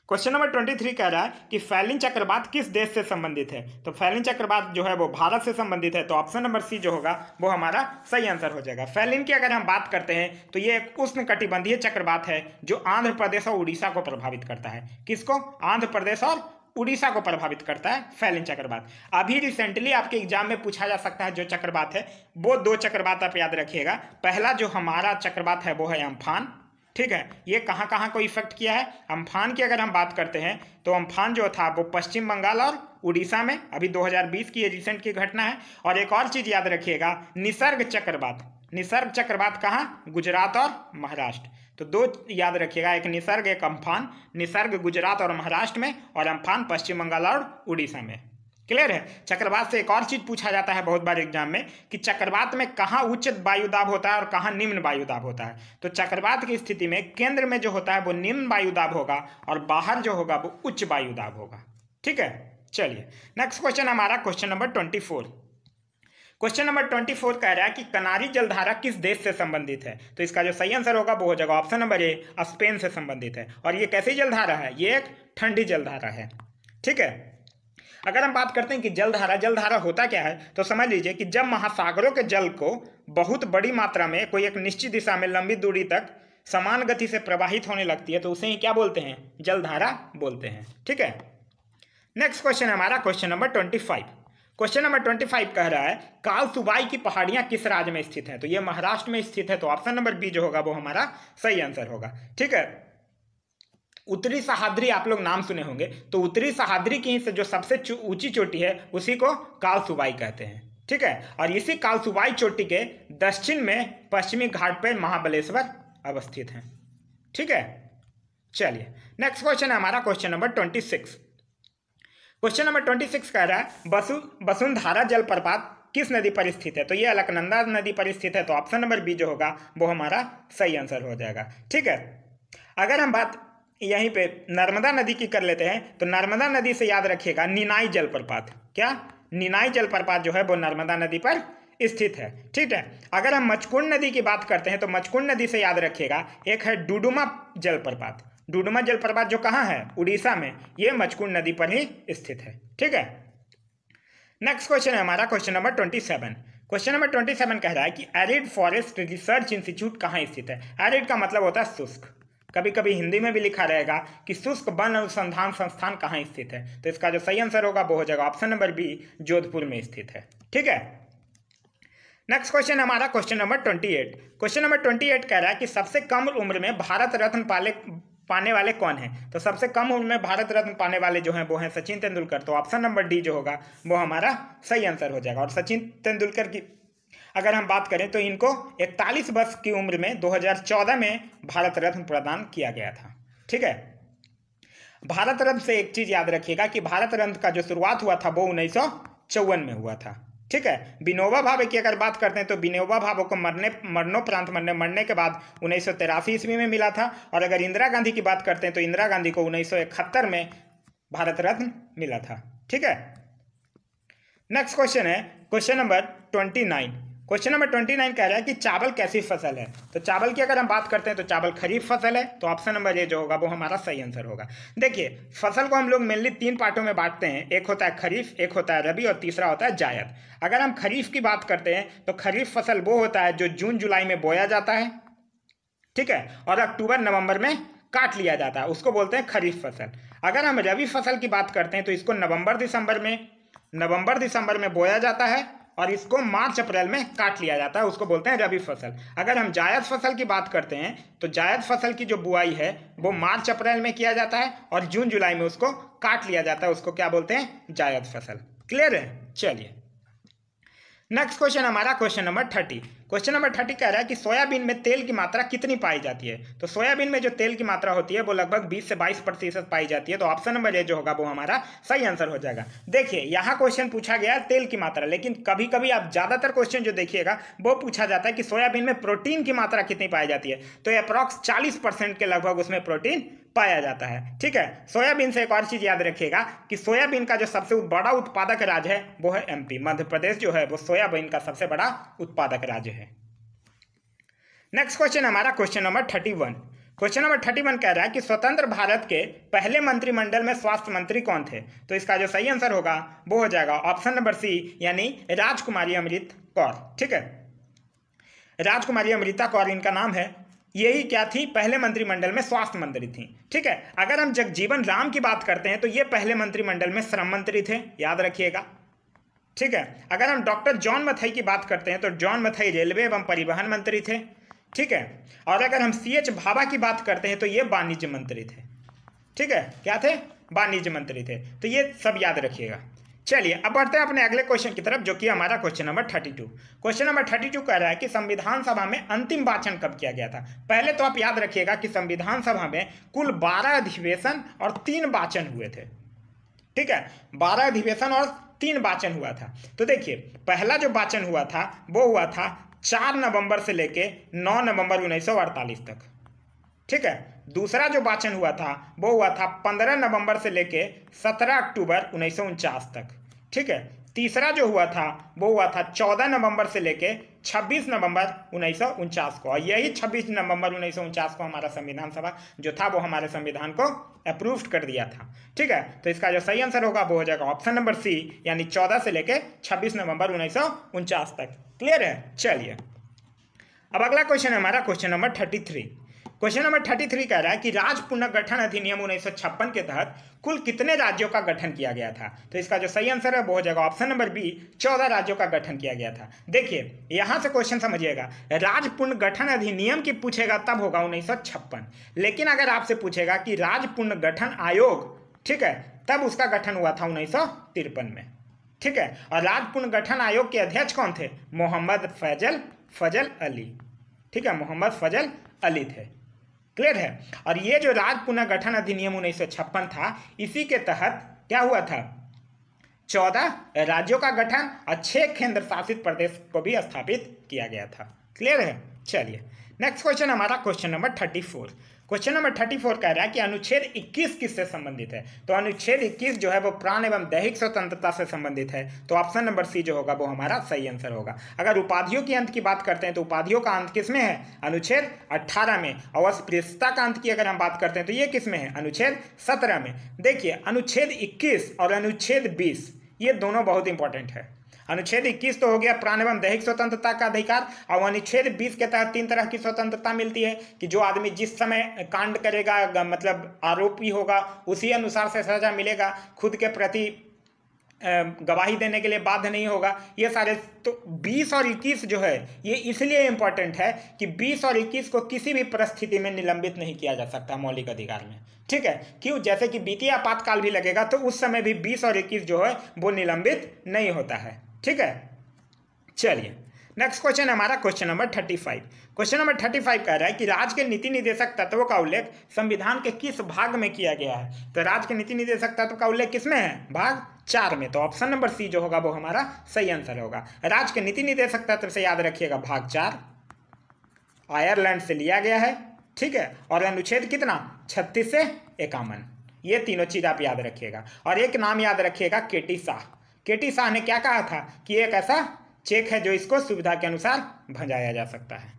question number twenty three कह रहा है कि फैलिन चक्रवात किस देश से संबंधित है तो फैलिन चक्रवात जो है वो भारत से संबंधित है तो ऑप्शन नंबर सी जो होगा वो हमारा सही आंसर हो जाएगा फैलिन की अगर हम बात करते हैं तो ये एक उष्ण कटिबंधीय चक्रवात है जो आंध्र प्रदेश और उड़ीसा को प्रभावित करता है किसको आंध्र प्रदेश और उड़ीसा को प्रभावित करता है फैलिन चक्रवात अभी रिसेंटली आपके एग्जाम में पूछा जा सकता है जो चक्रवात है वो दो चक्रवात आप याद रखिएगा पहला जो हमारा चक्रवात है वो है अम्फान ठीक है ये कहाँ कहाँ को इफेक्ट किया है अम्फान की अगर हम बात करते हैं तो अम्फान जो था वो पश्चिम बंगाल और उड़ीसा में अभी 2020 की ये रिसेंट की घटना है और एक और चीज़ याद रखिएगा निसर्ग चक्रवात निसर्ग चक्रवात कहाँ गुजरात और महाराष्ट्र तो दो याद रखिएगा एक निसर्ग एक अम्फान निसर्ग गुजरात और महाराष्ट्र में और अम्फान पश्चिम बंगाल और उड़ीसा में क्लियर है चक्रवात से एक और चीज पूछा जाता है बहुत बार एग्जाम में कि चक्रवात में कहाँ उच्च वायुदाब होता है और कहाँ निम्न वायुदाब होता है तो चक्रवात की स्थिति में केंद्र में जो होता है वो निम्न वायुदाब होगा और बाहर जो होगा वो उच्च वायुदाब होगा ठीक है चलिए नेक्स्ट क्वेश्चन हमारा question number twenty four question number twenty four कह रहा है कि कनारी जलधारा किस देश से संबंधित है तो इसका जो सही आंसर होगा वो हो जाएगा ऑप्शन नंबर ए स्पेन से संबंधित है और ये कैसी जलधारा है ये एक ठंडी जलधारा है ठीक है अगर हम बात करते हैं कि जलधारा जलधारा होता क्या है तो समझ लीजिए कि जब महासागरों के जल को बहुत बड़ी मात्रा में कोई एक निश्चित दिशा में लंबी दूरी तक समान गति से प्रवाहित होने लगती है तो उसे ही क्या बोलते हैं जलधारा बोलते हैं ठीक है नेक्स्ट क्वेश्चन हमारा question number twenty five question number twenty five कह रहा है काल सुबाई की पहाड़ियां किस राज्य में स्थित हैं तो ये महाराष्ट्र में स्थित है तो ऑप्शन नंबर बी जो होगा वो हमारा सही आंसर होगा ठीक है उत्तरी सहाद्री आप लोग नाम सुने होंगे तो उत्तरी सहाद्री की जो सबसे ऊंची चोटी है उसी को काल सुबाई कहते हैं ठीक है और इसी कालसुबाई चोटी के दक्षिण में पश्चिमी घाट पर महाबलेश्वर अवस्थित है ठीक है चलिए नेक्स्ट क्वेश्चन है हमारा question number twenty six question number twenty six कह रहा है बसु वसुंधारा जलप्रपात किस नदी पर स्थित है तो ये अलकनंदा नदी पर स्थित है तो ऑप्शन नंबर बी जो होगा वो हमारा सही आंसर हो जाएगा ठीक है अगर हम बात यहीं पे नर्मदा नदी की कर लेते हैं तो नर्मदा नदी से याद रखिएगा निनाई जलप्रपात क्या निनाई जलप्रपात जो है वो नर्मदा नदी पर स्थित है ठीक है अगर हम मचकुंड नदी की बात करते हैं तो मचकुंड नदी से याद रखिएगा एक है डुडुमा जलप्रपात डूडमा जलप्रपात जो कहाँ है उड़ीसा में ये मचकुंड नदी पर ही स्थित है ठीक है नेक्स्ट क्वेश्चन है हमारा question number twenty seven question number twenty seven कह रहा है कि एरिड फॉरेस्ट रिसर्च इंस्टीट्यूट कहाँ स्थित है एरिड का मतलब होता है शुष्क कभी कभी हिंदी में भी लिखा रहेगा कि शुष्क वन अनुसंधान संस्थान कहाँ स्थित है तो इसका जो सही आंसर होगा वो हो जाएगा ऑप्शन नंबर बी जोधपुर में स्थित है ठीक है नेक्स्ट क्वेश्चन हमारा question number twenty eight question number twenty eight कह रहा है कि सबसे कम उम्र में भारत रत्न पाले पाने वाले कौन हैं तो सबसे कम उम्र में भारत रत्न पाने वाले जो हैं वो हैं सचिन तेंदुलकर तो ऑप्शन नंबर डी जो होगा वो हमारा सही आंसर हो जाएगा और सचिन तेंदुलकर की अगर हम बात करें तो इनको 41 वर्ष की उम्र में 2014 में भारत रत्न प्रदान किया गया था ठीक है भारत रत्न से एक चीज़ याद रखिएगा कि भारत रत्न का जो शुरुआत हुआ था वो उन्नीस में हुआ था ठीक है विनोबा भावे की अगर बात करते हैं तो विनोबा भावे को मरने मरणोपरांत मरने मरने के बाद उन्नीस ईस्वी में मिला था और अगर इंदिरा गांधी की बात करते हैं तो इंदिरा गांधी को उन्नीस में भारत रत्न मिला था ठीक है नेक्स्ट क्वेश्चन है question number twenty nine question number twenty nine कह रहा है कि चावल कैसी फसल है तो चावल की अगर हम बात करते हैं तो चावल खरीफ फसल है तो ऑप्शन नंबर ए जो होगा वो हमारा सही आंसर होगा देखिए फसल को हम लोग मेनली तीन पार्टों में बांटते हैं एक होता है खरीफ एक होता है रबी और तीसरा होता है जायद अगर हम खरीफ की बात करते हैं तो खरीफ फसल वो होता है जो जून जुलाई में बोया जाता है ठीक है और अक्टूबर नवंबर में काट लिया जाता है उसको बोलते हैं खरीफ फसल अगर हम रबी फसल की बात करते हैं तो इसको नवंबर दिसंबर में नवंबर दिसंबर में बोया जाता है और इसको मार्च अप्रैल में काट लिया जाता है उसको बोलते हैं रबी फसल अगर हम जायद फसल की बात करते हैं तो जायद फसल की जो बुआई है वो मार्च अप्रैल में किया जाता है और जून जुलाई में उसको काट लिया जाता है उसको क्या बोलते हैं जायद फसल क्लियर है चलिए नेक्स्ट क्वेश्चन हमारा question number thirty question number thirty कह रहा है कि सोयाबीन में तेल की मात्रा कितनी पाई जाती है तो सोयाबीन में जो तेल की मात्रा होती है वो लगभग 20 से 22 प्रतिशत पाई जाती है तो ऑप्शन नंबर ए जो होगा वो हमारा सही आंसर हो जाएगा देखिए यहाँ क्वेश्चन पूछा गया है तेल की मात्रा लेकिन कभी कभी आप ज़्यादातर क्वेश्चन जो देखिएगा वो पूछा जाता है कि सोयाबीन में प्रोटीन की मात्रा कितनी पाई जाती है तो अप्रॉक्स चालीस के लगभग उसमें प्रोटीन पाया जाता है ठीक है सोयाबीन से एक और चीज़ याद रखिएगा कि सोयाबीन का जो सबसे बड़ा उत्पादक राज्य है वो है एमपी मध्य प्रदेश जो है वो सोयाबीन का सबसे बड़ा उत्पादक राज्य है नेक्स्ट क्वेश्चन हमारा question number thirty one question number thirty one कह रहा है कि स्वतंत्र भारत के पहले मंत्रिमंडल में स्वास्थ्य मंत्री कौन थे तो इसका जो सही आंसर होगा वो हो जाएगा ऑप्शन नंबर सी यानी राजकुमारी अमृत कौर ठीक है राजकुमारी अमृता कौर इनका नाम है यही क्या थी पहले मंत्रिमंडल में स्वास्थ्य मंत्री थी ठीक है अगर हम जगजीवन राम की बात करते हैं तो ये पहले मंत्रिमंडल में श्रम मंत्री थे याद रखिएगा ठीक है अगर हम डॉक्टर जॉन मथई की बात करते हैं तो जॉन मथई रेलवे एवं परिवहन मंत्री थे ठीक है और अगर हम सी एच भाभा की बात करते हैं तो ये वाणिज्य मंत्री थे ठीक है क्या थे वाणिज्य मंत्री थे तो ये सब याद रखिएगा चलिए अब बढ़ते हैं अपने अगले क्वेश्चन की तरफ जो कि हमारा question number thirty two question number thirty two कह रहा है कि संविधान सभा में अंतिम वाचन कब किया गया था पहले तो आप याद रखिएगा कि संविधान सभा में कुल बारह अधिवेशन और तीन वाचन हुए थे ठीक है बारह अधिवेशन और तीन वाचन हुआ था तो देखिए पहला जो वाचन हुआ था वो हुआ था चार नवंबर से लेके नौ नवंबर उन्नीस तक ठीक है दूसरा जो वाचन हुआ था वो हुआ था पंद्रह नवंबर से लेके सत्रह अक्टूबर उन्नीस तक ठीक है तीसरा जो हुआ था वो हुआ था 14 नवंबर से लेके 26 नवंबर उन्नीस को और यही 26 नवंबर उन्नीस को हमारा संविधान सभा जो था वो हमारे संविधान को अप्रूव्ड कर दिया था ठीक है तो इसका जो सही आंसर होगा वो हो जाएगा ऑप्शन नंबर सी यानी 14 से लेके 26 नवंबर उन्नीस तक क्लियर है चलिए अब अगला क्वेश्चन है हमारा question number thirty question number thirty three कह रहा है कि राज पुनर्गठन अधिनियम उन्नीस सौ छप्पन के तहत कुल कितने राज्यों का गठन किया गया था तो इसका जो सही आंसर है वो हो जाएगा ऑप्शन नंबर बी चौदह राज्यों का गठन किया गया था देखिए यहां से क्वेश्चन समझिएगा राज पुनर्गठन अधिनियम की पूछेगा तब होगा उन्नीस लेकिन अगर आपसे पूछेगा कि राज पुनर्गठन आयोग ठीक है तब उसका गठन हुआ था उन्नीस में ठीक है और राज पुनर्गठन आयोग के अध्यक्ष कौन थे मोहम्मद फैजल फजल अली ठीक है मोहम्मद फजल अली थे क्लियर है और ये जो राज पुनर्गठन अधिनियम उन्नीस था इसी के तहत क्या हुआ था चौदह राज्यों का गठन और छह केंद्र शासित प्रदेश को भी स्थापित किया गया था क्लियर है चलिए नेक्स्ट क्वेश्चन हमारा question number thirty four question number thirty four कह रहा है कि अनुच्छेद 21 किससे संबंधित है तो अनुच्छेद 21 जो है वो प्राण एवं दैहिक स्वतंत्रता से संबंधित है तो ऑप्शन नंबर सी जो होगा वो हमारा सही आंसर होगा अगर उपाधियों के अंत की बात करते हैं तो उपाधियों का अंत किसमें है अनुच्छेद 18 में और अस्पृश्यता का अंत की अगर हम बात करते हैं तो ये किसमें है अनुच्छेद सत्रह में देखिए अनुच्छेद इक्कीस और अनुच्छेद बीस ये दोनों बहुत इंपॉर्टेंट है अनुच्छेद इक्कीस तो हो गया प्राण एवं दैहिक स्वतंत्रता का अधिकार और अनुच्छेद बीस के तहत तीन तरह की स्वतंत्रता मिलती है कि जो आदमी जिस समय कांड करेगा मतलब आरोपी होगा उसी अनुसार से सजा मिलेगा खुद के प्रति गवाही देने के लिए बाध्य नहीं होगा ये सारे तो 20 और 21 जो है ये इसलिए इम्पॉर्टेंट है कि 20 और 21 को किसी भी परिस्थिति में निलंबित नहीं किया जा सकता मौलिक अधिकार में ठीक है क्यों जैसे कि वित्तीय आपातकाल भी लगेगा तो उस समय भी 20 और 21 जो है वो निलंबित नहीं होता है ठीक है चलिए नेक्स्ट क्वेश्चन हमारा question number thirty five question number thirty five कह रहा है कि राज्य के नीति निदेशक तत्वों का उल्लेख संविधान के किस भाग में किया गया है तो राज्य के नीति निदेशक तत्व का उल्लेख किस में है भाग चार में तो ऑप्शन नंबर सी जो होगा वो हमारा सही आंसर होगा राज्य के नीति निदेशक तत्व से याद रखिएगा भाग चार आयरलैंड से लिया गया है ठीक है और अनुच्छेद कितना छत्तीस से इक्यावन ये तीनों चीज़ आप याद रखिएगा और एक नाम याद रखिएगा केटी शाह के टी शाह ने क्या कहा था कि एक ऐसा चेक है जो इसको सुविधा के अनुसार भंजाया जा सकता है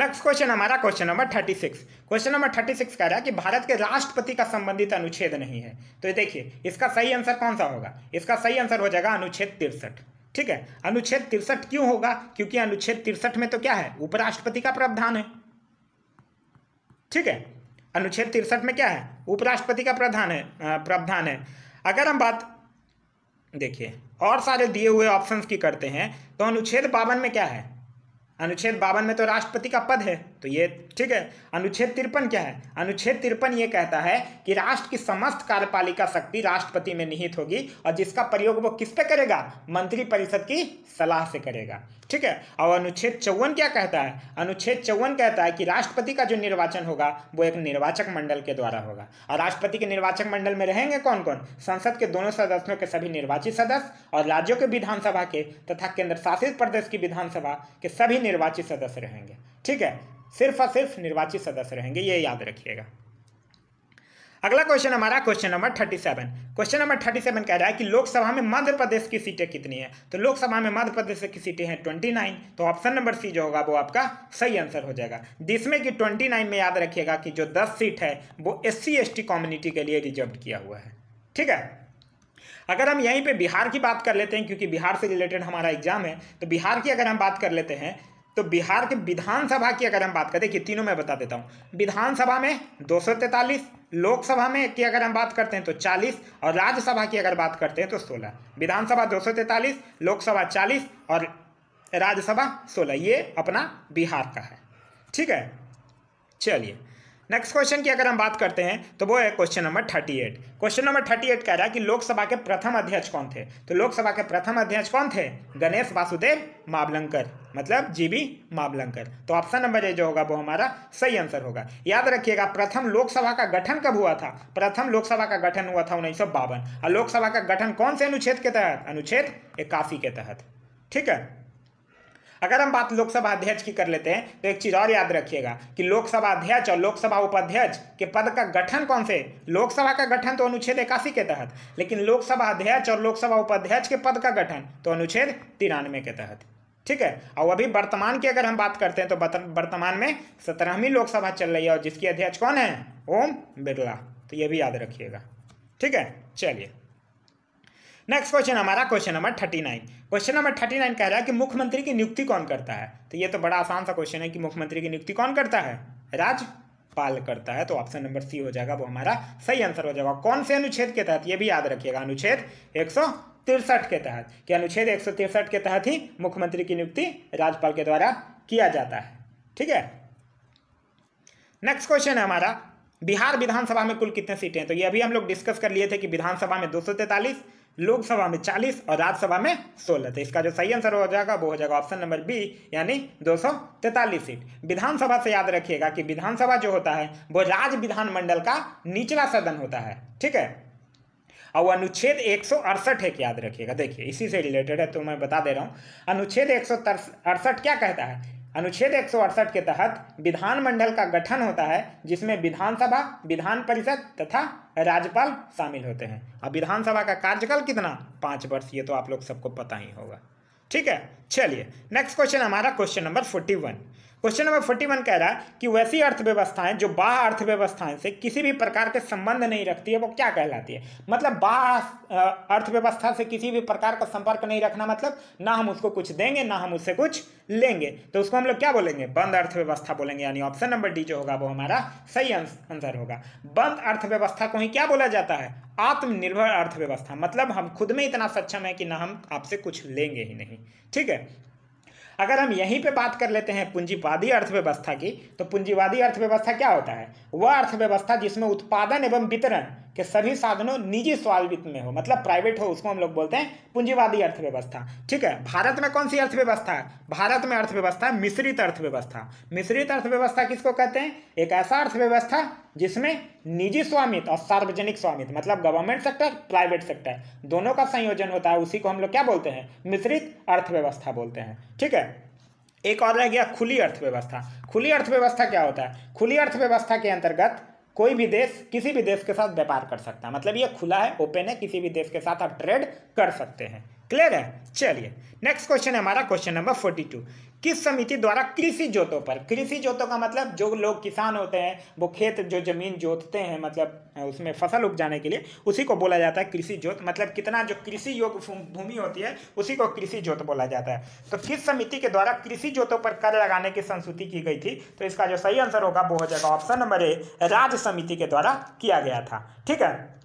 नेक्स्ट क्वेश्चन हमारा question number thirty six question number thirty six कह रहा है कि भारत के राष्ट्रपति का संबंधित अनुच्छेद नहीं है तो देखिए इसका सही आंसर कौन सा होगा इसका सही आंसर हो जाएगा अनुच्छेद तिरसठ ठीक है अनुच्छेद तिरसठ क्यों होगा क्योंकि अनुच्छेद तिरसठ में तो क्या है उपराष्ट्रपति का प्रावधान है ठीक है अनुच्छेद तिरसठ में क्या है उपराष्ट्रपति का प्रावधान है प्रावधान है अगर हम बात देखिए और सारे दिए हुए ऑप्शंस की करते हैं तो अनुच्छेद बावन में क्या है अनुच्छेद बावन में तो राष्ट्रपति का पद है तो ये ठीक है अनुच्छेद तिरपन क्या है अनुच्छेद तिरपन ये कहता है कि राष्ट्र की समस्त कार्यपालिका शक्ति राष्ट्रपति में निहित होगी और जिसका प्रयोग वो किस पे करेगा मंत्रिपरिषद की सलाह से करेगा ठीक है और अनुच्छेद चौवन क्या कहता है अनुच्छेद चौवन कहता है कि राष्ट्रपति का जो निर्वाचन होगा वो एक निर्वाचक मंडल के द्वारा होगा और राष्ट्रपति के निर्वाचक मंडल में रहेंगे कौन कौन संसद के दोनों सदस्यों के सभी निर्वाचित सदस्य और राज्यों के विधानसभा के तथा केंद्र शासित प्रदेश की विधानसभा के सभी निर्वाचित सदस्य रहेंगे ठीक है सिर्फ और सिर्फ निर्वाचित सदस्य रहेंगे ये याद रखिएगा अगला क्वेश्चन हमारा question number thirty seven question number thirty seven कह रहा है कि लोकसभा में मध्य प्रदेश की सीटें कितनी है तो लोकसभा में मध्य प्रदेश की सीटें हैं ट्वेंटी नाइन तो ऑप्शन नंबर सी जो होगा वो आपका सही आंसर हो जाएगा जिसमें कि ट्वेंटी नाइन में याद रखिएगा कि जो दस सीट है वो एस सी कम्युनिटी के लिए रिजर्व किया हुआ है ठीक है अगर हम यहीं पर बिहार की बात कर लेते हैं क्योंकि बिहार से रिलेटेड हमारा एग्जाम है तो बिहार की अगर हम बात कर लेते हैं तो बिहार के विधानसभा की अगर हम बात करें कि तीनों में बता देता हूँ विधानसभा में दो लोकसभा में की अगर हम बात करते हैं तो 40 और राज्यसभा की अगर बात करते हैं तो 16 विधानसभा दो लोकसभा 40 और राज्यसभा 16 ये अपना बिहार का है ठीक है चलिए नेक्स्ट क्वेश्चन की अगर हम बात करते हैं तो वो है question number thirty eight question number thirty eight कह रहा है कि लोकसभा के प्रथम अध्यक्ष कौन थे तो लोकसभा के प्रथम अध्यक्ष कौन थे गणेश वासुदेव मावलंकर मतलब जीबी मावलंकर तो ऑप्शन नंबर ए जो होगा वो हमारा सही आंसर होगा याद रखिएगा प्रथम लोकसभा का गठन कब हुआ था प्रथम लोकसभा का गठन हुआ था उन्नीस और लोकसभा का गठन कौन से अनुच्छेद के तहत अनुच्छेद इक्यासी के तहत ठीक है अगर हम बात लोकसभा अध्यक्ष की कर लेते हैं तो एक चीज़ और याद रखिएगा कि लोकसभा अध्यक्ष और लोकसभा उपाध्यक्ष के पद का गठन कौन से लोकसभा का गठन तो अनुच्छेद इक्यासी के तहत लेकिन लोकसभा अध्यक्ष और लोकसभा उपाध्यक्ष के पद का गठन तो अनुच्छेद तिरानवे के तहत ठीक है और अभी वर्तमान की अगर हम बात करते हैं तो वर्तमान में सत्रहवीं लोकसभा चल रही है और जिसकी अध्यक्ष कौन है ओम बिरला तो ये भी याद रखिएगा ठीक है चलिए नेक्स्ट क्वेश्चन हमारा question number thirty nine question number thirty nine कह रहा है कि मुख्यमंत्री की नियुक्ति कौन करता है तो ये तो बड़ा आसान सा क्वेश्चन है कि मुख्यमंत्री की नियुक्ति कौन करता है राज्यपाल करता है तो ऑप्शन नंबर सी हो जाएगा वो हमारा सही आंसर हो जाएगा कौन से अनुच्छेद के तहत ये भी याद रखिएगा अनुच्छेद एक तिरसठ के तहत कि अनुच्छेद एक के तहत ही मुख्यमंत्री की नियुक्ति राज्यपाल के द्वारा किया जाता है ठीक है नेक्स्ट क्वेश्चन है हमारा बिहार विधानसभा में कुल कितने सीटें हैं तो ये अभी हम लोग डिस्कस कर लिए थे कि विधानसभा में दो सौ लोकसभा में 40 और राज्यसभा में 16 तो इसका जो सही आंसर हो जाएगा वो हो जाएगा ऑप्शन नंबर बी यानी दो सीट विधानसभा से याद रखिएगा कि विधानसभा जो होता है वो राज्य विधानमंडल का निचला सदन होता है ठीक है और अनुच्छेद एक है कि याद रखिएगा देखिए इसी से रिलेटेड है तो मैं बता दे रहा हूँ अनुच्छेद एक क्या कहता है अनुच्छेद एक के तहत विधानमंडल का गठन होता है जिसमें विधानसभा विधान परिषद तथा राज्यपाल शामिल होते हैं अब विधानसभा का कार्यकाल कितना पाँच वर्ष ये तो आप लोग सबको पता ही होगा ठीक है चलिए नेक्स्ट क्वेश्चन हमारा question number forty one question number forty one कह रहा है कि वैसी अर्थव्यवस्थाएं जो बाह्य अर्थव्यवस्थाएं से किसी भी प्रकार के संबंध नहीं रखती है वो क्या कहलाती है मतलब बाह्य अर्थव्यवस्था से किसी भी प्रकार का संपर्क नहीं रखना मतलब ना हम उसको कुछ देंगे ना हम उससे कुछ लेंगे तो उसको हम लोग क्या बोलेंगे बंद अर्थव्यवस्था बोलेंगे यानी ऑप्शन नंबर डी जो होगा वो हमारा सही आंसर होगा बंद अर्थव्यवस्था को ही क्या बोला जाता है आत्मनिर्भर अर्थव्यवस्था मतलब हम खुद में इतना सक्षम है कि ना हम आपसे कुछ लेंगे ही नहीं ठीक है अगर हम यहीं पे बात कर लेते हैं पूंजीवादी अर्थव्यवस्था की तो पूंजीवादी अर्थव्यवस्था क्या होता है वह अर्थव्यवस्था जिसमें उत्पादन एवं वितरण के सभी साधनों निजी स्वामित्व में हो मतलब प्राइवेट हो उसको हम लोग बोलते हैं पूंजीवादी अर्थव्यवस्था ठीक है भारत में कौन सी अर्थव्यवस्था है भारत में अर्थव्यवस्था मिश्रित अर्थव्यवस्था मिश्रित अर्थव्यवस्था किसको कहते हैं एक ऐसा अर्थव्यवस्था जिसमें निजी स्वामित्व और सार्वजनिक स्वामित्व मतलब गवर्नमेंट सेक्टर प्राइवेट सेक्टर दोनों का संयोजन होता है उसी को हम लोग क्या बोलते हैं मिश्रित अर्थव्यवस्था बोलते हैं ठीक है एक और रह गया खुली अर्थव्यवस्था खुली अर्थव्यवस्था क्या होता है खुली अर्थव्यवस्था के अंतर्गत कोई भी देश किसी भी देश के साथ व्यापार कर सकता है मतलब ये खुला है ओपन है किसी भी देश के साथ आप ट्रेड कर सकते हैं क्लियर है चलिए नेक्स्ट क्वेश्चन है हमारा क्वेश्चन नंबर फोर्टी टू किस समिति द्वारा कृषि जोतों पर कृषि जोतों का मतलब जो लोग किसान होते हैं वो खेत जो जमीन जोतते हैं मतलब उसमें फसल उपजाने के लिए उसी को बोला जाता है कृषि जोत मतलब कितना जो कृषि योग्य भूमि होती है उसी को कृषि जोत बोला जाता है तो किस समिति के द्वारा कृषि जोतों पर कर लगाने की संस्तुति की गई थी तो इसका जो सही आंसर होगा वो हो जाएगा ऑप्शन नंबर ए राज्य समिति के द्वारा किया गया था ठीक है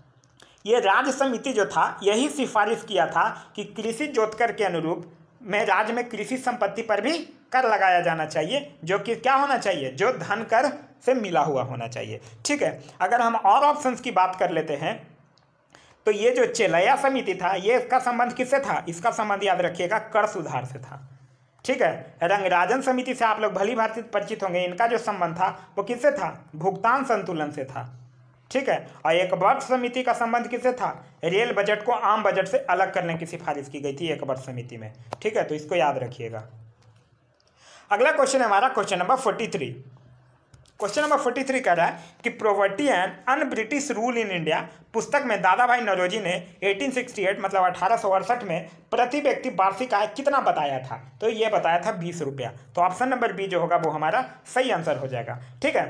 ये राज्य समिति जो था यही सिफारिश किया था कि कृषि जोतकर के अनुरूप में राज्य में कृषि संपत्ति पर भी कर लगाया जाना चाहिए जो कि क्या होना चाहिए जो धन कर से मिला हुआ होना चाहिए ठीक है अगर हम और ऑप्शंस की बात कर लेते हैं तो ये जो चेलया समिति था ये इसका संबंध किससे था इसका संबंध याद रखिएगा कर सुधार से था ठीक है रंगराजन समिति से आप लोग भली भांति परिचित होंगे इनका जो संबंध था वो किससे था भुगतान संतुलन से था ठीक है और एक वर्ष समिति का संबंध किससे था रेल बजट को आम बजट से अलग करने की सिफारिश की गई थी एक वर्ष समिति में ठीक है तो इसको याद रखिएगा अगला क्वेश्चन हमारा question number forty three question number forty three कह रहा है कि poverty and un British rule in India पुस्तक में दादा भाई नरोजी ने 1868 मतलब अठारह में प्रति व्यक्ति वार्षिक आय कितना बताया था तो ये बताया था बीस रुपया तो ऑप्शन नंबर बी जो होगा वो हमारा सही आंसर हो जाएगा ठीक है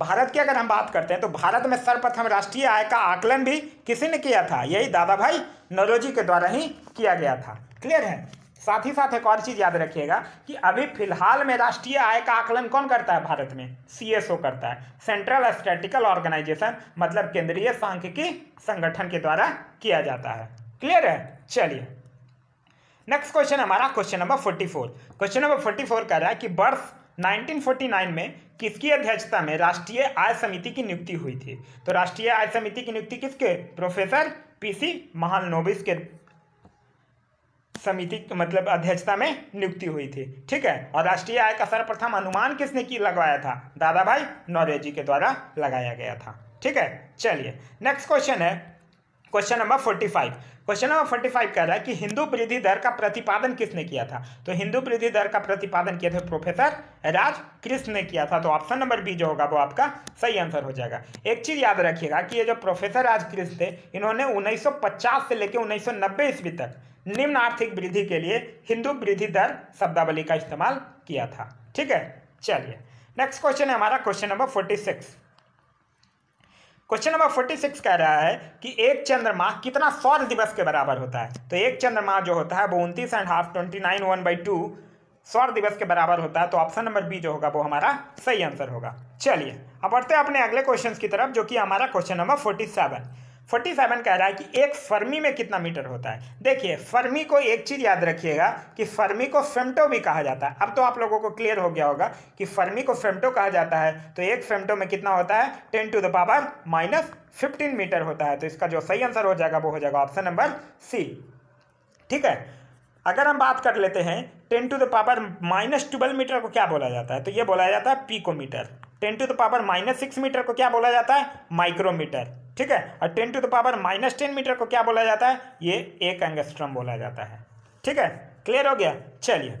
भारत की अगर हम बात करते हैं तो भारत में सर्वप्रथम राष्ट्रीय आय का आकलन भी किसी ने किया था यही दादा भाई नरोजी के द्वारा ही किया गया था क्लियर है साथ ही साथ एक और चीज़ याद रखिएगा कि अभी फिलहाल में राष्ट्रीय आय का आकलन कौन करता है भारत में सीएसओ करता है सेंट्रल स्टेटिकल ऑर्गेनाइजेशन मतलब केंद्रीय सांख्यिकी संगठन के द्वारा किया जाता है क्लियर है चलिए नेक्स्ट क्वेश्चन हमारा question number forty four question number forty four कह रहा है कि वर्ष 1949 में किसकी अध्यक्षता में राष्ट्रीय आय समिति की नियुक्ति हुई थी तो राष्ट्रीय आय समिति की नियुक्ति किसके प्रोफेसर पीसी महानोबिस के समिति मतलब अध्यक्षता में नियुक्ति हुई थी ठीक है और राष्ट्रीय आय का सर्वप्रथम अनुमान किसने की लगवाया था दादा भाई नौरे जी के द्वारा लगाया गया था ठीक है चलिए नेक्स्ट क्वेश्चन है question number forty five question number forty five कह रहा है कि हिंदू वृद्धि दर का प्रतिपादन किसने किया था तो हिंदू वृद्धि दर का प्रतिपादन किया था प्रोफेसर राज कृष्ण ने किया था तो ऑप्शन नंबर बी जो होगा वो आपका सही आंसर हो जाएगा एक चीज याद रखिएगा कि ये जो प्रोफेसर राज कृष्ण थे इन्होंने 1950 से लेकर उन्नीस ईस्वी तक निम्न आर्थिक वृद्धि के लिए हिंदू वृद्धि दर शब्दावली का इस्तेमाल किया था ठीक है चलिए नेक्स्ट क्वेश्चन है हमारा question number forty six question number forty six कह रहा है कि एक चंद्रमा कितना सौर दिवस के बराबर होता है तो एक चंद्रमा जो होता है वो उनतीस and half twenty nine one by two सौर दिवस के बराबर होता है तो ऑप्शन नंबर बी जो होगा वो हमारा सही आंसर होगा चलिए अब बढ़ते हैं अपने अगले क्वेश्चन की तरफ जो कि हमारा question number forty seven forty seven कह रहा है कि एक फर्मी में कितना मीटर होता है देखिए फर्मी को एक चीज़ याद रखिएगा कि फर्मी को फेमटो भी कहा जाता है अब तो आप लोगों को क्लियर हो गया होगा कि फर्मी को फेमटो कहा जाता है तो एक फेमटो में कितना होता है ten to the power minus fifteen metre होता है तो इसका जो सही आंसर हो जाएगा वो हो जाएगा ऑप्शन नंबर सी ठीक है अगर हम बात कर लेते हैं ten to the power minus twelve metre को क्या बोला जाता है तो ये बोला जाता है picometre ten to the power minus six metre को क्या बोला जाता है माइक्रोमीटर ठीक है और ten to the power minus ten metre को क्या बोला जाता है ये एक एंगस्ट्रम बोला जाता है ठीक है क्लियर हो गया चलिए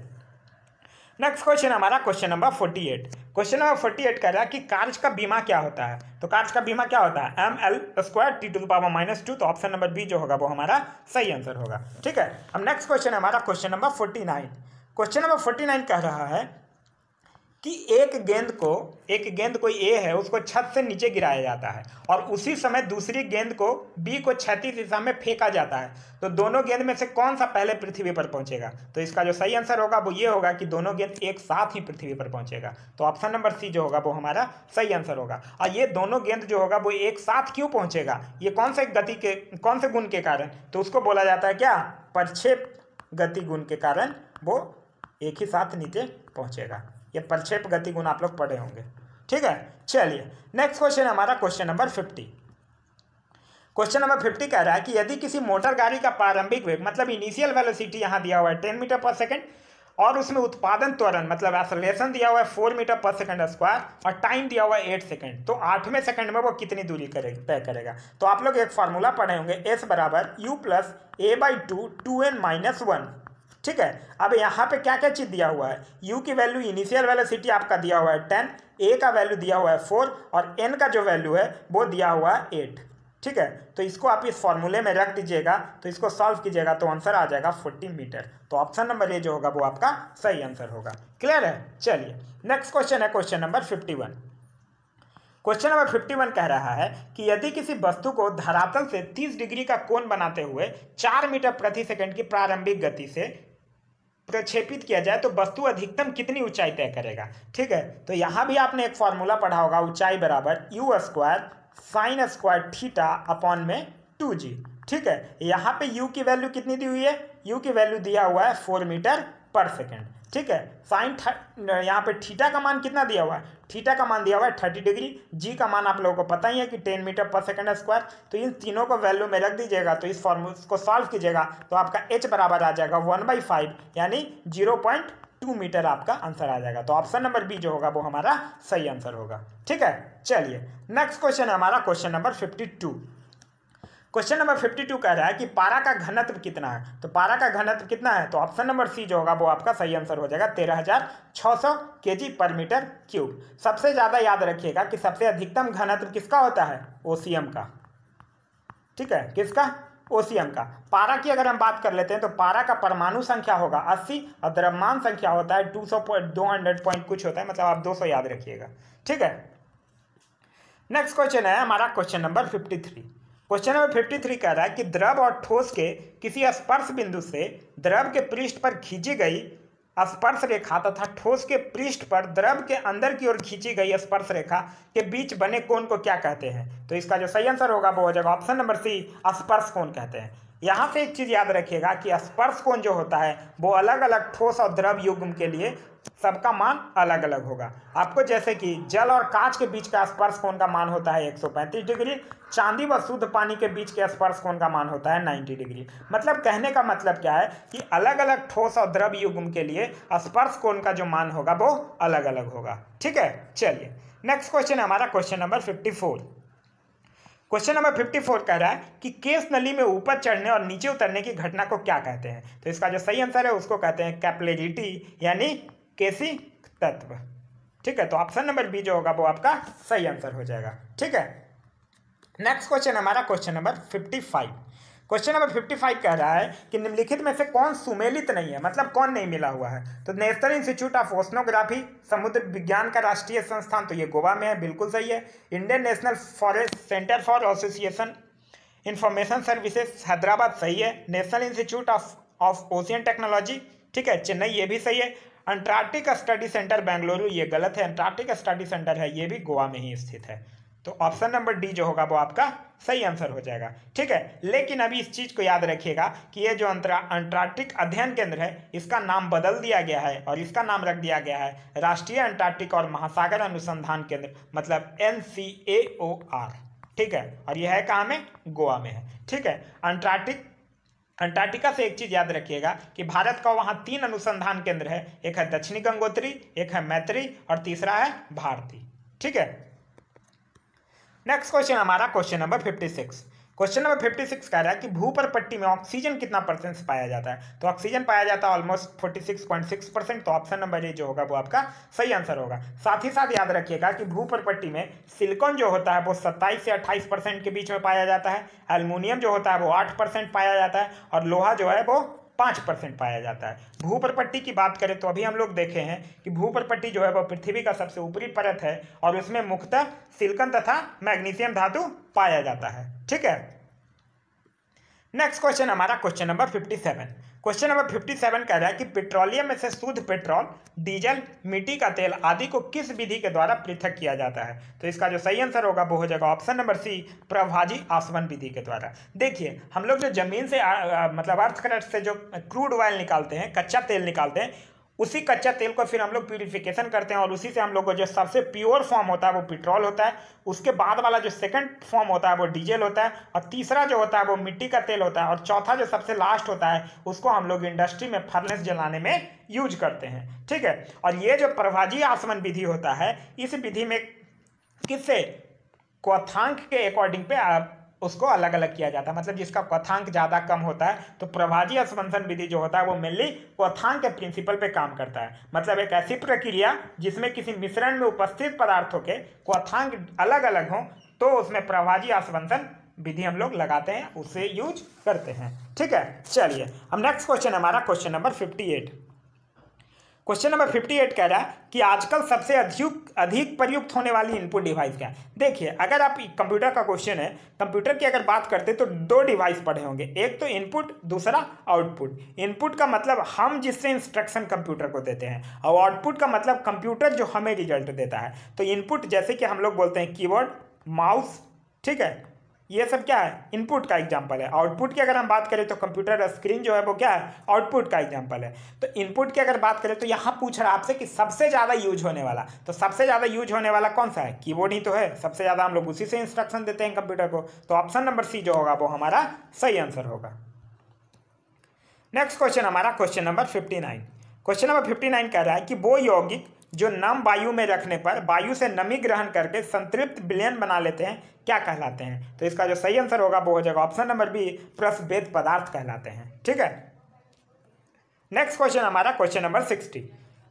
नेक्स्ट क्वेश्चन हमारा question number forty eight question number forty eight कह रहा है कि कार्ज का बीमा क्या होता है तो कार्ज का बीमा क्या होता है M L square T to power minus two तो ऑप्शन नंबर बी जो होगा वो हमारा सही आंसर होगा ठीक है अब नेक्स्ट क्वेश्चन हमारा question number forty nine question number forty nine कह रहा है कि एक गेंद को एक गेंद कोई ए है उसको छत से नीचे गिराया जाता है और उसी समय दूसरी गेंद को बी को छत्तीस दिशा में फेंका जाता है तो दोनों गेंद में से कौन सा पहले पृथ्वी पर पहुंचेगा तो इसका जो सही आंसर होगा वो ये होगा कि दोनों गेंद एक साथ ही पृथ्वी पर पहुंचेगा तो ऑप्शन नंबर सी जो होगा वो हमारा सही आंसर होगा और ये दोनों गेंद जो होगा वो एक साथ क्यों पहुंचेगा ये कौन से गति के कौन से गुण के कारण तो उसको बोला जाता है क्या परछेप गति गुण के कारण वो एक ही साथ नीचे पहुंचेगा ये प्रक्षेप गति गुण आप लोग पढ़े होंगे ठीक है चलिए नेक्स्ट क्वेश्चन हमारा question number fifty question number fifty कह रहा है कि यदि किसी मोटर गाड़ी का प्रारंभिक वेग मतलब इनिशियल वेलोसिटी यहाँ दिया हुआ है टेन मीटर पर सेकेंड और उसमें उत्पादन त्वरण मतलब एसोलेशन दिया हुआ है four metre per second square और टाइम दिया हुआ है एट सेकंड तो आठवें सेकंड में वो कितनी दूरी करे तय करेगा तो आप लोग एक फार्मूला पढ़े होंगे एस बराबर U plus A by two two N minus one ठीक है अब यहाँ पे क्या क्या चीज़ दिया हुआ है यू की वैल्यू इनिशियल वेलोसिटी आपका दिया हुआ है टेन ए का वैल्यू दिया हुआ है फोर और एन का जो वैल्यू है वो दिया हुआ है एट ठीक है तो इसको आप इस फॉर्मूले में रख दीजिएगा तो इसको सॉल्व कीजिएगा तो आंसर आ जाएगा फोर्टीन मीटर तो ऑप्शन नंबर ए जो होगा वो आपका सही आंसर होगा क्लियर है चलिए नेक्स्ट क्वेश्चन है question number fifty one question number fifty one कह रहा है कि यदि किसी वस्तु को धरातल से तीस डिग्री का कोण बनाते हुए चार मीटर प्रति सेकंड की प्रारंभिक गति से प्रक्षेपित किया जाए तो वस्तु अधिकतम कितनी ऊंचाई तय करेगा ठीक है तो यहाँ भी आपने एक फॉर्मूला पढ़ा होगा ऊंचाई बराबर U square sine square theta upon में टू जी ठीक है यहाँ पे यू की वैल्यू कितनी दी हुई है यू की वैल्यू दिया हुआ है फोर मीटर पर सेकेंड ठीक है साइन यहाँ पे थीटा का मान कितना दिया हुआ है थीटा का मान दिया हुआ है थर्टी डिग्री जी का मान आप लोगों को पता ही है कि ten metre per second square तो इन तीनों को वैल्यू में रख दीजिएगा तो इस फॉर्मूल को सॉल्व कीजिएगा तो आपका एच बराबर आ जाएगा वन बाई फाइव यानी जीरो पॉइंट टू मीटर आपका आंसर आ जाएगा तो ऑप्शन नंबर बी जो होगा वो हमारा सही आंसर होगा ठीक है चलिए नेक्स्ट क्वेश्चन है हमारा question number fifty two question number fifty two कह रहा है कि पारा का घनत्व कितना है तो पारा का घनत्व कितना है तो ऑप्शन नंबर सी जो होगा वो आपका सही आंसर हो जाएगा तेरह हजार छः सौ के जी पर मीटर क्यूब सबसे ज़्यादा याद रखिएगा कि सबसे अधिकतम घनत्व किसका होता है ओ का ठीक है किसका ओ का पारा की अगर हम बात कर लेते हैं तो पारा का परमाणु संख्या होगा अस्सी और द्रव्यमान संख्या होता है टू सौ पॉइंट दो हंड्रेड पॉइंट कुछ होता है मतलब आप दो सौ याद रखिएगा ठीक है नेक्स्ट क्वेश्चन है हमारा question number fifty three question number fifty three कह रहा है कि द्रव और ठोस के किसी स्पर्श बिंदु से द्रव के पृष्ठ पर खींची गई स्पर्श रेखा तथा ठोस के पृष्ठ पर द्रव के अंदर की ओर खींची गई स्पर्श रेखा के बीच बने कोण को क्या कहते हैं तो इसका जो सही आंसर होगा वो हो जाएगा ऑप्शन नंबर सी स्पर्श कोण कहते हैं यहाँ से एक चीज़ याद रखिएगा कि स्पर्श कोण जो होता है वो अलग अलग ठोस और द्रव युग्म के लिए सबका मान अलग अलग होगा आपको जैसे कि जल और कांच के बीच का स्पर्श कोण का मान होता है 135 डिग्री चांदी व शुद्ध पानी के बीच के स्पर्श कोण का मान होता है 90 डिग्री मतलब कहने का मतलब क्या है कि अलग अलग ठोस और द्रव युग्म के लिए स्पर्श कोण का जो मान होगा वो अलग अलग होगा ठीक है चलिए नेक्स्ट क्वेश्चन है हमारा question number fifty question number fifty four कह रहा है कि केस नली में ऊपर चढ़ने और नीचे उतरने की घटना को क्या कहते हैं तो इसका जो सही आंसर है उसको कहते हैं कैपलेरिटी यानी केसी तत्व ठीक है तो ऑप्शन नंबर बी जो होगा वो आपका सही आंसर हो जाएगा ठीक है नेक्स्ट क्वेश्चन हमारा question number fifty five question number fifty five कह रहा है कि निम्नलिखित में से कौन सुमेलित नहीं है मतलब कौन नहीं मिला हुआ है तो नेशनल इंस्टीट्यूट ऑफ ओस्नोग्राफी समुद्र विज्ञान का राष्ट्रीय संस्थान तो ये गोवा में है बिल्कुल सही है Indian national forest centre for association information services Hyderabad सही है national institute of of ocean technology ठीक है चेन्नई ये भी सही है अंटार्कटिक स्टडी सेंटर बेंगलुरु ये गलत है अंटार्कटिक स्टडी सेंटर है ये भी गोवा में ही स्थित है तो ऑप्शन नंबर डी जो होगा वो आपका सही आंसर हो जाएगा ठीक है लेकिन अभी इस चीज़ को याद रखिएगा कि ये जो अंतरा अंटार्कटिक अध्ययन केंद्र है इसका नाम बदल दिया गया है और इसका नाम रख दिया गया है राष्ट्रीय अंटार्कटिक और महासागर अनुसंधान केंद्र मतलब एन सी ए ओ आर ठीक है और यह है कहाँ में गोवा में है ठीक है अंटार्कटिक अंटार्कटिका से एक चीज़ याद रखिएगा कि भारत का वहाँ तीन अनुसंधान केंद्र है एक है दक्षिणी गंगोत्री एक है मैत्री और तीसरा है भारती ठीक है नेक्स्ट क्वेश्चन हमारा question number fifty six question number fifty six कह रहा है कि भू पर पट्टी में ऑक्सीजन कितना परसेंट पाया जाता है तो ऑक्सीजन पाया जाता है almost forty six point six percent तो ऑप्शन नंबर ए जो होगा वो आपका सही आंसर होगा साथ ही साथ याद रखिएगा कि भू पर पट्टी में सिलिकॉन जो होता है वो सत्ताईस से अट्ठाईस परसेंट के बीच में पाया जाता है एलमिनियम जो होता है वो आठ परसेंट पाया जाता है और लोहा जो है वो पाँच परसेंट पाया जाता है भू परपट्टी की बात करें तो अभी हम लोग देखे हैं कि भू परपट्टी जो है वह पृथ्वी का सबसे ऊपरी परत है और उसमें मुख्यतः सिल्कन तथा मैग्नीशियम धातु पाया जाता है ठीक है नेक्स्ट क्वेश्चन हमारा question number fifty seven question number fifty seven कह रहा है कि पेट्रोलियम में से शुद्ध पेट्रोल डीजल मिट्टी का तेल आदि को किस विधि के द्वारा पृथक किया जाता है तो इसका जो सही आंसर होगा वो हो जाएगा ऑप्शन नंबर सी प्रभाजी आसवन विधि के द्वारा देखिए हम लोग जो जमीन से आ, आ, मतलब अर्थक्रट से जो क्रूड ऑयल निकालते हैं कच्चा तेल निकालते हैं उसी कच्चा तेल को फिर हम लोग प्यूरिफिकेशन करते हैं और उसी से हम लोग को जो सबसे प्योर फॉर्म होता है वो पेट्रोल होता है उसके बाद वाला जो सेकंड फॉर्म होता है वो डीजल होता है और तीसरा जो होता है वो मिट्टी का तेल होता है और चौथा जो सबसे लास्ट होता है उसको हम लोग इंडस्ट्री में फर्नेस जलाने में यूज करते हैं ठीक है और ये जो प्रभाजी आसमन विधि होता है इस विधि में किससे क्वथांक के अकॉर्डिंग पे आप उसको अलग अलग किया जाता है मतलब जिसका क्वथांक ज़्यादा कम होता है तो प्रभाजी असमंथन विधि जो होता है वो मेनली क्वथांक के प्रिंसिपल पे काम करता है मतलब एक ऐसी प्रक्रिया जिसमें किसी मिश्रण में उपस्थित पदार्थों के क्वथांक अलग अलग हों तो उसमें प्रभाजी असमंथन विधि हम लोग लगाते हैं उसे यूज करते हैं ठीक है चलिए अब नेक्स्ट क्वेश्चन हमारा question number fifty eight question number fifty eight कह रहा है कि आजकल सबसे अधिक अधिक प्रयुक्त होने वाली इनपुट डिवाइस क्या है देखिए अगर आप कंप्यूटर का क्वेश्चन है कंप्यूटर की अगर बात करते तो दो डिवाइस पढ़े होंगे एक तो इनपुट दूसरा आउटपुट इनपुट का मतलब हम जिससे इंस्ट्रक्शन कंप्यूटर को देते हैं और आउटपुट का मतलब कंप्यूटर जो हमें रिजल्ट देता है तो इनपुट जैसे कि हम लोग बोलते हैं कीबोर्ड माउस ठीक है ये सब क्या है इनपुट का एग्जाम्पल है आउटपुट की अगर हम बात करें तो कंप्यूटर स्क्रीन जो है वो क्या है आउटपुट का एग्जाम्पल है तो इनपुट की अगर बात करें तो यहाँ पूछ रहा है आपसे कि सबसे ज़्यादा यूज होने वाला तो सबसे ज़्यादा यूज होने वाला कौन सा है कीबोर्ड ही तो है सबसे ज़्यादा हम लोग उसी से इंस्ट्रक्शन देते हैं कंप्यूटर को तो ऑप्शन नंबर सी जो होगा वो हमारा सही आंसर होगा नेक्स्ट क्वेश्चन हमारा question number fifty nine question number fifty nine कह रहा है कि वो यौगिक जो नम वायु में रखने पर वायु से नमी ग्रहण करके संतृप्त विलयन बना लेते हैं क्या कहलाते हैं तो इसका जो सही आंसर होगा वो हो जाएगा ऑप्शन नंबर बी प्रसभेद पदार्थ कहलाते हैं ठीक है नेक्स्ट क्वेश्चन हमारा question number sixty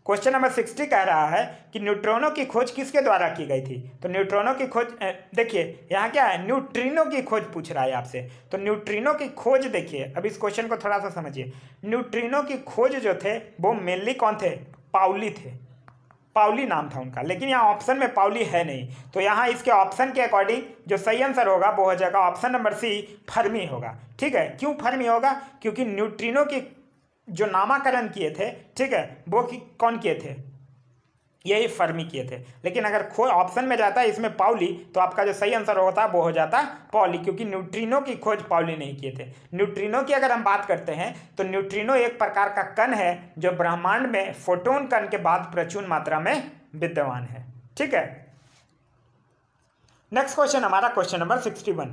question number sixty कह रहा है कि न्यूट्रॉनों की खोज किसके द्वारा की गई थी तो न्यूट्रॉनों की खोज देखिए यहाँ क्या है न्यूट्रिनो की खोज पूछ रहा है आपसे तो न्यूट्रिनो की खोज देखिए अब इस क्वेश्चन को थोड़ा सा समझिए न्यूट्रिनो की खोज जो थे वो मेनली कौन थे पाउली थे पावली नाम था उनका लेकिन यहाँ ऑप्शन में पावली है नहीं तो यहाँ इसके ऑप्शन के अकॉर्डिंग जो सही आंसर होगा वो हो जाएगा ऑप्शन नंबर सी फर्मी होगा ठीक है क्यों फर्मी होगा क्योंकि न्यूट्रिनो के जो नामाकरण किए थे ठीक है वो कौन किए थे यही फर्मी किए थे लेकिन अगर खोज ऑप्शन में जाता है इसमें पाउली तो आपका जो सही आंसर होता वो हो जाता पाउली क्योंकि न्यूट्रिनो की खोज पाउली नहीं किए थे न्यूट्रिनो की अगर हम बात करते हैं तो न्यूट्रिनो एक प्रकार का कण है जो ब्रह्मांड में फोटोन कण के बाद प्रचुर मात्रा में विद्यमान है ठीक है नेक्स्ट क्वेश्चन हमारा question number sixty one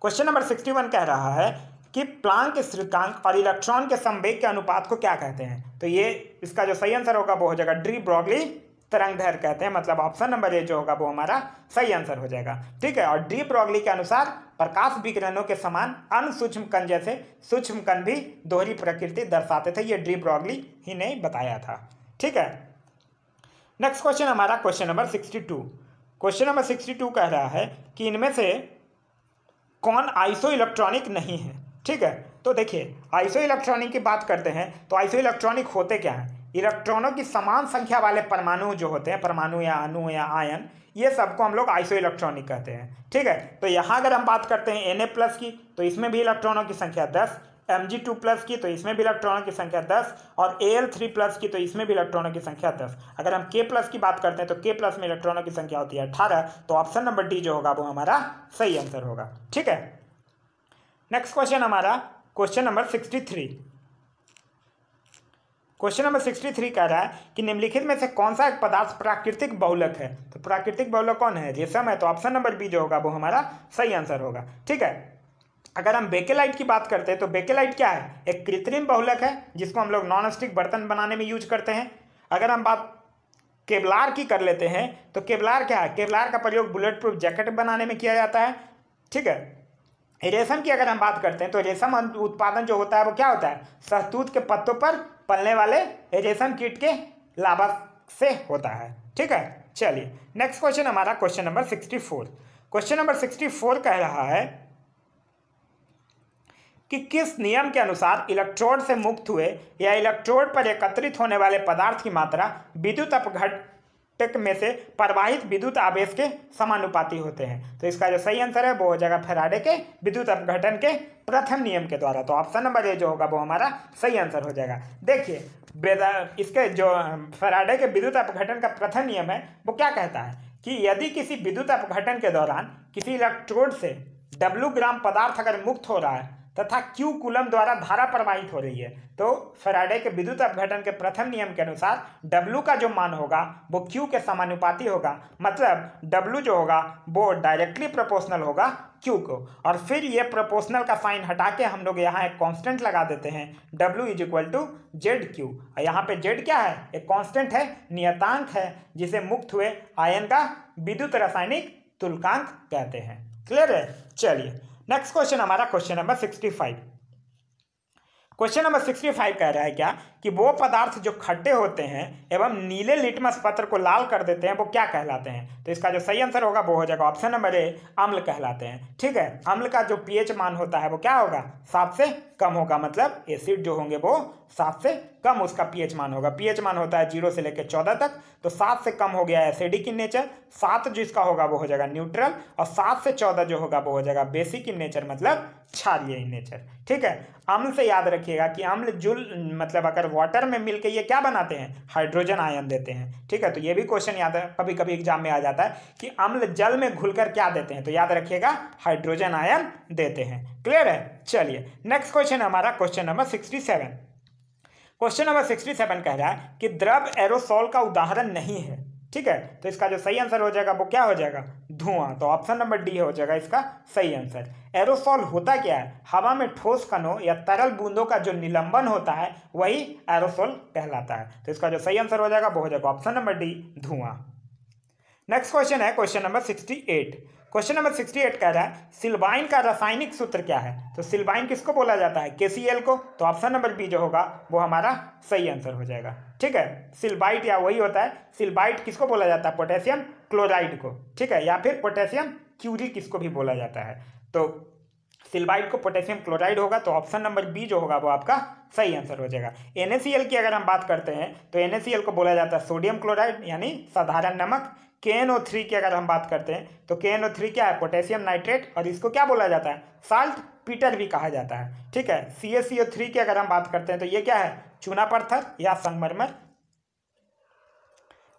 question number sixty one कह रहा है कि प्लांक सूचकांक और इलेक्ट्रॉन के संवेग के अनुपात को क्या कहते हैं तो ये इसका जो सही आंसर होगा वो हो जाएगा ड्री ब्रॉगली तरंग तरंगधर कहते हैं मतलब ऑप्शन नंबर ए जो होगा वो हमारा सही आंसर हो जाएगा ठीक है और डी प्रोगली के अनुसार प्रकाश विकिरणों के समान अनसूक्ष्म कण जैसे सूक्ष्म कण भी दोहरी प्रकृति दर्शाते थे ये डी प्रोगली ही ने बताया था ठीक है नेक्स्ट क्वेश्चन हमारा question number sixty two question number sixty two कह रहा है कि इनमें से कौन आइसो इलेक्ट्रॉनिक नहीं है ठीक है तो देखिए आइसो इलेक्ट्रॉनिक की बात करते हैं तो आइसो इलेक्ट्रॉनिक होते क्या हैं इलेक्ट्रॉनों की समान संख्या वाले परमाणु जो होते हैं परमाणु या अणु या आयन ये सबको हम लोग आइसो इलेक्ट्रॉनिक कहते हैं ठीक है तो यहाँ अगर हम बात करते हैं एन प्लस की तो इसमें भी इलेक्ट्रॉनों की संख्या दस एम जी टू प्लस की तो इसमें भी इलेक्ट्रॉनों की संख्या दस और ए एल थ्री प्लस की तो इसमें भी इलेक्ट्रॉनों की संख्या दस अगर हम के प्लस की बात करते हैं तो के प्लस में इलेक्ट्रॉनों की संख्या होती है अठारह तो ऑप्शन नंबर डी जो होगा वो हमारा सही आंसर होगा ठीक है नेक्स्ट क्वेश्चन हमारा question number sixty three question number sixty three कह रहा है कि निम्नलिखित में से कौन सा एक पदार्थ प्राकृतिक बहुलक है तो प्राकृतिक बहुलक कौन है रेशम है तो ऑप्शन नंबर बी जो होगा वो हमारा सही आंसर होगा ठीक है अगर हम बेकेलाइट की बात करते हैं तो बेकेलाइट क्या है एक कृत्रिम बहुलक है जिसको हम लोग नॉन स्टिक बर्तन बनाने में यूज करते हैं अगर हम बात केबलार की कर लेते हैं तो केबलार क्या है केबलार का प्रयोग बुलेट प्रूफ जैकेट बनाने में किया जाता है ठीक है रेशम की अगर हम बात करते हैं तो रेशम उत्पादन जो होता है वो क्या होता है सहतूत के पत्तों पर पलने वाले एजेसन कीट के लाभक से होता है ठीक है चलिए नेक्स्ट क्वेश्चन हमारा question number sixty four question number sixty four कह रहा है कि किस नियम के अनुसार इलेक्ट्रोड से मुक्त हुए या इलेक्ट्रोड पर एकत्रित होने वाले पदार्थ की मात्रा विद्युत अपघट टेक में से प्रवाहित विद्युत आवेश के समानुपाती होते हैं तो इसका जो सही आंसर है वो हो जाएगा फेराडे के विद्युत अपघटन के प्रथम नियम के द्वारा तो ऑप्शन नंबर ए जो होगा वो हमारा सही आंसर हो जाएगा देखिए इसके जो फेराडे के विद्युत अपघटन का प्रथम नियम है वो क्या कहता है कि यदि किसी विद्युत अपघटन के दौरान किसी इलेक्ट्रोड से डब्लू ग्राम पदार्थ अगर मुक्त हो रहा है तथा क्यू कुलम द्वारा धारा प्रवाहित हो रही है तो फेराडे के विद्युत अपघटन के प्रथम नियम के अनुसार डब्लू का जो मान होगा वो क्यू के समानुपाती होगा मतलब डब्लू जो होगा वो डायरेक्टली प्रोपोर्शनल होगा क्यू को और फिर ये प्रोपोर्शनल का साइन हटा के हम लोग यहाँ एक कांस्टेंट लगा देते हैं W is equal to Z Q और यहाँ पे जेड क्या है एक कांस्टेंट है नियतांक है जिसे मुक्त हुए आयन का विद्युत रासायनिक तुलकांक कहते हैं क्लियर है चलिए नेक्स्ट क्वेश्चन हमारा question number sixty five question number sixty five कह रहा है क्या कि वो पदार्थ जो खड्डे होते हैं एवं नीले लिटमस पत्र को लाल कर देते हैं वो क्या कहलाते हैं तो इसका जो सही आंसर होगा वो हो जाएगा ऑप्शन नंबर ए अम्ल कहलाते हैं ठीक है अम्ल का जो पीएच मान होता है वो क्या होगा सात से कम होगा मतलब एसिड जो होंगे वो सात से कम उसका पीएच मान होगा पीएच मान होता है जीरो से लेकर चौदह तक तो सात से कम हो गया एसिडिक इन नेचर सात जो इसका होगा वो हो जाएगा न्यूट्रल और सात से चौदह जो होगा वो हो जाएगा बेसिक इन नेचर मतलब क्षारीय इन नेचर ठीक है अम्ल से याद रखिएगा कि अम्ल जुल मतलब अगर वाटर में मिलके ये क्या बनाते हैं हाइड्रोजन आयन देते हैं ठीक है तो ये भी क्वेश्चन याद है कभी कभी एग्जाम में आ जाता है कि अम्ल जल में घुलकर क्या देते हैं तो याद रखिएगा हाइड्रोजन आयन देते हैं क्लियर है चलिए नेक्स्ट क्वेश्चन हमारा question number sixty seven question number sixty seven कह रहा है कि द्रव एरोसोल का उदाहरण नहीं है ठीक है तो इसका जो सही आंसर हो जाएगा वो क्या हो जाएगा धुआं तो ऑप्शन नंबर डी हो जाएगा इसका सही आंसर एरोसॉल होता क्या है हवा में ठोस कणों या तरल बूंदों का जो निलंबन होता है वही एरोसॉल कहलाता है तो इसका जो सही आंसर हो जाएगा वो हो जाएगा ऑप्शन नंबर डी धुआं नेक्स्ट क्वेश्चन है question number sixty eight question number sixty eight कह रहा है सिल्वाइन का रासायनिक सूत्र क्या है तो सिल्वाइन किसको बोला जाता है के को तो ऑप्शन नंबर बी जो होगा वो हमारा सही आंसर हो जाएगा ठीक है सिल्वाइट या वही होता है सिल्वाइट किसको बोला जाता है पोटेशियम क्लोराइड को ठीक है या फिर पोटेशियम क्यूरी किसको भी बोला जाता है तो सिल्वाइट को पोटेशियम क्लोराइड होगा तो ऑप्शन नंबर बी जो होगा वो आपका सही आंसर हो जाएगा एन की अगर हम बात करते हैं तो एन को बोला जाता है सोडियम क्लोराइड यानी साधारण नमक के थ्री की अगर हम बात करते हैं तो के थ्री क्या है पोटेशियम नाइट्रेट और इसको क्या बोला जाता है साल्ट पीटर भी कहा जाता है ठीक है C S C O three की अगर हम बात करते हैं तो ये क्या है चूना पत्थर या संगमरमर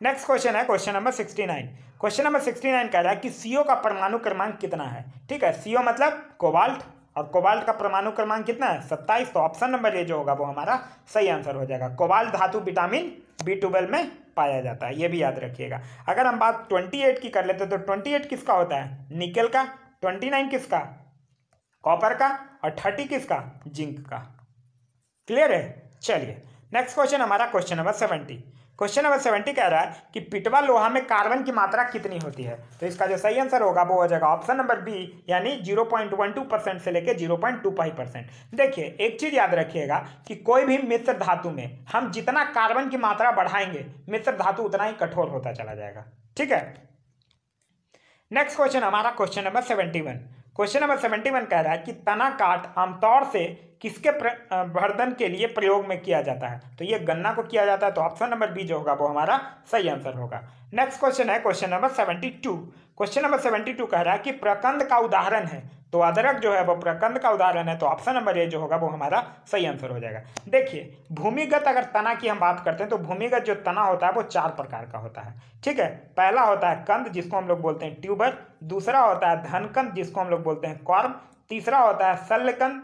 नेक्स्ट क्वेश्चन है question number sixty nine question number sixty nine कह रहा है कि सीओ का परमाणु क्रमांक कितना है ठीक है सीओ मतलब कोबाल्ट और कोबाल्ट का परमाणु क्रमांक कितना है सत्ताईस तो ऑप्शन नंबर ये जो होगा वो हमारा सही आंसर हो जाएगा कोबाल्ट धातु विटामिन बी ट्वेल्व में पाया जाता है ये भी याद रखिएगा अगर हम बात ट्वेंटी एट की कर लेते तो ट्वेंटी एट किसका होता है निकल का ट्वेंटी नाइन किसका कॉपर का और थर्टी किसका जिंक का क्लियर है चलिए नेक्स्ट क्वेश्चन हमारा question number seventy question number seventy कह रहा है कि पिटवा लोहा में कार्बन की मात्रा कितनी होती है तो इसका जो सही आंसर होगा वो हो जाएगा ऑप्शन नंबर बी यानी zero point one two percent से लेकर zero point two five percent देखिए एक चीज़ याद रखिएगा कि कोई भी मिश्र धातु में हम जितना कार्बन की मात्रा बढ़ाएंगे मिश्र धातु उतना ही कठोर होता चला जाएगा ठीक है नेक्स्ट क्वेश्चन हमारा question number seventy question number seventy कह रहा है कि तना काट आमतौर से किसके वर्धन के लिए प्रयोग में किया जाता है तो ये गन्ना को किया जाता है तो ऑप्शन नंबर बी जो होगा वो हमारा सही आंसर होगा नेक्स्ट क्वेश्चन है question number seventy two question number seventy two कह रहा है कि प्रकंद का उदाहरण है तो अदरक जो है वो प्रकंद का उदाहरण है तो ऑप्शन नंबर ए जो होगा वो हमारा सही आंसर हो जाएगा देखिए भूमिगत अगर तना की हम बात करते हैं तो भूमिगत जो तना होता है वो चार प्रकार का होता है ठीक है पहला होता है कंद जिसको हम लोग बोलते हैं ट्यूबर दूसरा होता है धनकंद जिसको हम लोग बोलते हैं कॉर्म तीसरा होता है शल्यकंद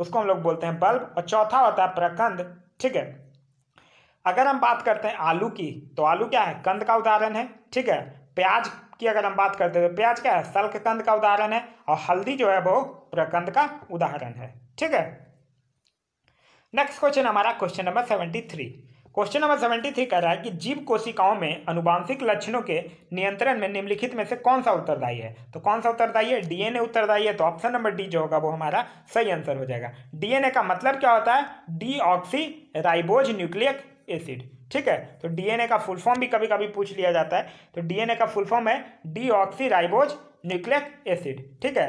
उसको हम लोग बोलते हैं बल्ब और चौथा होता है प्रकंद ठीक है अगर हम बात करते हैं आलू की तो आलू क्या है कंद का उदाहरण है ठीक है प्याज की अगर हम बात करते हैं तो प्याज क्या है सल्क कंद का उदाहरण है और हल्दी जो है वो प्रकंद का उदाहरण है ठीक है नेक्स्ट क्वेश्चन हमारा question number seventy three question number seventy three कह रहा है कि जीव कोशिकाओं में अनुवांशिक लक्षणों के नियंत्रण में निम्नलिखित में से कौन सा उत्तरदायी है तो कौन सा उत्तरदायी है डीएनए उत्तरदायी है तो ऑप्शन नंबर डी जो होगा वो हमारा सही आंसर हो जाएगा डीएनए का मतलब क्या होता है deoxyribose nucleic acid ठीक है तो डीएनए का फुल फॉर्म भी कभी कभी पूछ लिया जाता है तो डीएनए का फुल फॉर्म है deoxyribose nucleic acid ठीक है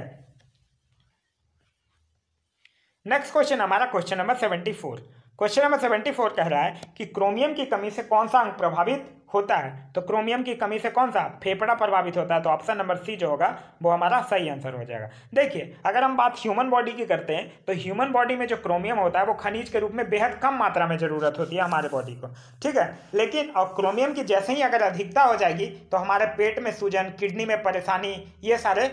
नेक्स्ट क्वेश्चन हमारा question number seventy four question number seventy four कह रहा है कि क्रोमियम की कमी से कौन सा अंग प्रभावित होता है तो क्रोमियम की कमी से कौन सा फेफड़ा प्रभावित होता है तो ऑप्शन नंबर सी जो होगा वो हमारा सही आंसर हो जाएगा देखिए अगर हम बात ह्यूमन बॉडी की करते हैं तो ह्यूमन बॉडी में जो क्रोमियम होता है वो खनिज के रूप में बेहद कम मात्रा में जरूरत होती है हमारे बॉडी को ठीक है लेकिन और क्रोमियम की जैसे ही अगर अधिकता हो जाएगी तो हमारे पेट में सूजन किडनी में परेशानी ये सारे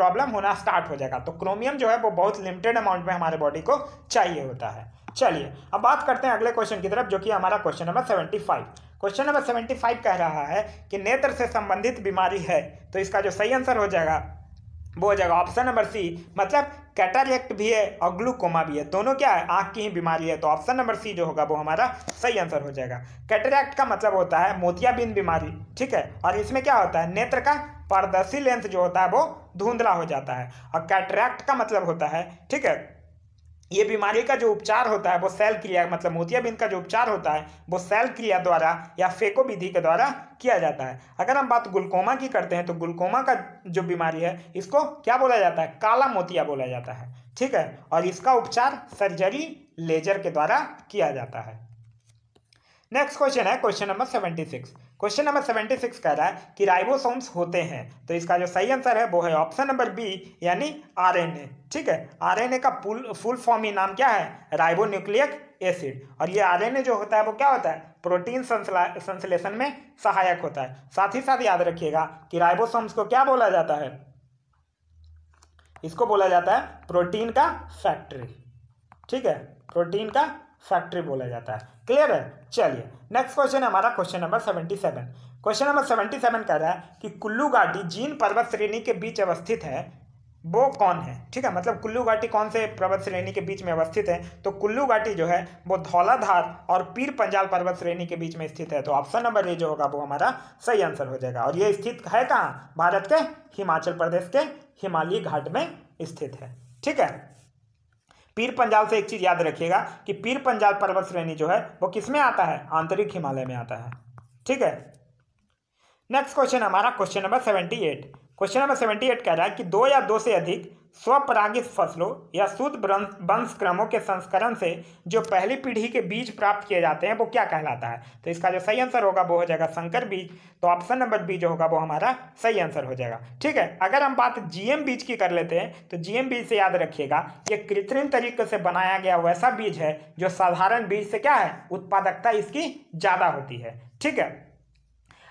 प्रॉब्लम होना स्टार्ट हो जाएगा तो क्रोमियम जो है वो बहुत लिमिटेड अमाउंट में हमारे बॉडी को चाहिए होता है चलिए अब बात करते हैं अगले क्वेश्चन की तरफ जो कि हमारा question number seventy five question number seventy five कह रहा है कि नेत्र से संबंधित बीमारी है तो इसका जो सही आंसर हो जाएगा वो हो जाएगा ऑप्शन नंबर सी मतलब कैटारेक्ट भी है और ग्लूकोमा भी है दोनों क्या है आँख की ही बीमारी है तो ऑप्शन नंबर सी जो होगा वो हमारा सही आंसर हो जाएगा कैटरैक्ट का मतलब होता है मोतियाबिंद बीमारी ठीक है और इसमें क्या होता है नेत्र का पारदर्शी लेंस जो होता है वो धुंधला हो जाता है और कैटरैक्ट का मतलब होता है ठीक है ये बीमारी का जो उपचार होता है वो सेल क्रिया मतलब मोतियाबिंद का जो उपचार होता है वो सेल क्रिया द्वारा या फेको विधि के द्वारा किया जाता है अगर हम बात गुलकोमा की करते हैं तो गुलकोमा का जो बीमारी है इसको क्या बोला जाता है काला मोतिया बोला जाता है ठीक है और इसका उपचार सर्जरी लेजर के द्वारा किया जाता है नेक्स्ट क्वेश्चन है question number seventy six question number seventy six कह रहा है कि राइबोसोम्स होते हैं तो इसका जो सही आंसर है वो है ऑप्शन नंबर बी यानी आरएनए ठीक है आरएनए का फुल फुल फॉर्म ही नाम क्या है राइबोन्यूक्लियक एसिड और ये आरएनए जो होता है वो क्या होता है प्रोटीन संश्लेषण में सहायक होता है साथ ही साथ याद रखिएगा कि राइबोसोम्स को क्या बोला जाता है इसको बोला जाता है प्रोटीन का फैक्ट्री ठीक है प्रोटीन का फैक्ट्री बोला जाता है क्लियर है चलिए नेक्स्ट क्वेश्चन हमारा question number seventy seven question number seventy seven कह रहा है कि कुल्लू घाटी जीन पर्वत श्रेणी के बीच अवस्थित है वो कौन है ठीक है मतलब कुल्लू घाटी कौन से पर्वत श्रेणी के बीच में अवस्थित है तो कुल्लू घाटी जो है वो धौलाधार और पीर पंजाल पर्वत श्रेणी के बीच में स्थित है तो ऑप्शन नंबर ए जो होगा वो हमारा सही आंसर हो जाएगा और ये स्थित है कहाँ भारत के हिमाचल प्रदेश के हिमालयी घाट में स्थित है ठीक है पीर पंजाल से एक चीज़ याद रखिएगा कि पीर पंजाल पर्वत श्रेणी जो है वो किसमें आता है आंतरिक हिमालय में आता है ठीक है नेक्स्ट क्वेश्चन हमारा question number seventy eight question number seventy eight कह रहा है कि दो या दो से अधिक स्वपरागित फसलों या शुद्ध वंश क्रमों के संस्करण से जो पहली पीढ़ी के बीज प्राप्त किए जाते हैं वो क्या कहलाता है तो इसका जो सही आंसर होगा वो हो जाएगा संकर बीज तो ऑप्शन नंबर बी जो होगा वो हमारा सही आंसर हो जाएगा ठीक है अगर हम बात जीएम बीज की कर लेते हैं तो जीएम बीज से याद रखिएगा ये कृत्रिम तरीके से बनाया गया वैसा बीज है जो साधारण बीज से क्या है उत्पादकता इसकी ज़्यादा होती है ठीक है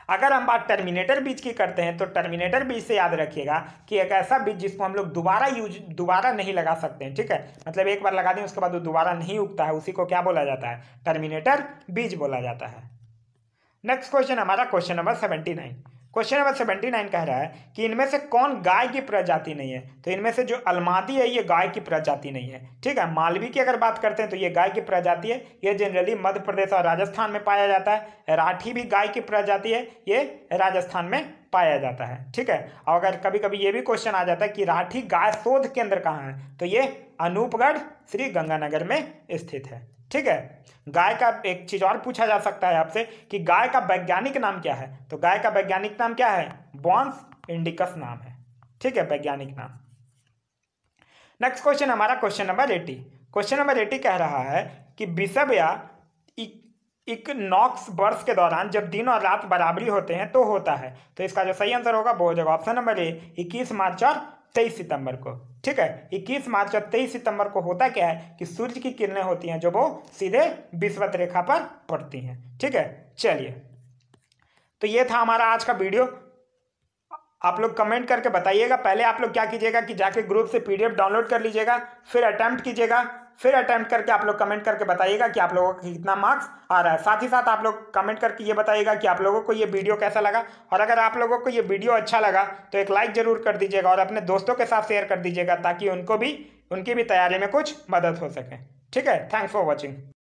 अगर हम बात टर्मिनेटर बीज की करते हैं तो टर्मिनेटर बीज से याद रखिएगा कि एक ऐसा बीज जिसको हम लोग दोबारा यूज दोबारा नहीं लगा सकते हैं ठीक है मतलब एक बार लगा दें उसके बाद वो दोबारा नहीं उगता है उसी को क्या बोला जाता है टर्मिनेटर बीज बोला जाता है नेक्स्ट क्वेश्चन हमारा question number seventy nine question number seventy nine कह रहा है कि इनमें से कौन गाय की प्रजाति नहीं है तो इनमें से जो अलमादी है ये गाय की प्रजाति नहीं है ठीक है मालवी की अगर बात करते हैं तो ये गाय की प्रजाति है ये जनरली मध्य प्रदेश और राजस्थान में पाया जाता है राठी भी गाय की प्रजाति है ये राजस्थान में पाया जाता है ठीक है और अगर कभी कभी ये भी क्वेश्चन आ जाता है कि राठी गाय शोध केंद्र कहाँ है तो ये अनूपगढ़ श्री गंगानगर में स्थित है ठीक है गाय का एक चीज और पूछा जा सकता है आपसे कि गाय का वैज्ञानिक नाम क्या है तो गाय का वैज्ञानिक नाम क्या है बॉन्स इंडिकस नाम है ठीक है वैज्ञानिक नाम नेक्स्ट क्वेश्चन हमारा question number eighty question number eighty कह रहा है कि बिशब या इकनॉक्स बर्स के दौरान जब दिन और रात बराबरी होते हैं तो होता है तो इसका जो सही आंसर होगा वो हो जाएगा ऑप्शन नंबर ए इक्कीस मार्च और तेईस सितंबर को ठीक है इक्कीस मार्च और तेईस सितंबर को होता क्या है कि सूर्य की किरणें होती हैं जो वो सीधे विश्वत रेखा पर पड़ती हैं ठीक है चलिए तो ये था हमारा आज का वीडियो आप लोग कमेंट करके बताइएगा पहले आप लोग क्या कीजिएगा कि जाके ग्रुप से पीडीएफ डाउनलोड कर लीजिएगा फिर अटैम्प्ट कीजिएगा फिर अटैम्प्ट करके आप लोग कमेंट करके बताइएगा कि आप लोगों का कितना मार्क्स आ रहा है साथ ही साथ आप लोग कमेंट करके ये बताइएगा कि आप लोगों को ये वीडियो कैसा लगा और अगर आप लोगों को ये वीडियो अच्छा लगा तो एक लाइक जरूर कर दीजिएगा और अपने दोस्तों के साथ शेयर कर दीजिएगा ताकि उनको भी उनकी भी तैयारी में कुछ मदद हो सके ठीक है थैंक्स फॉर वॉचिंग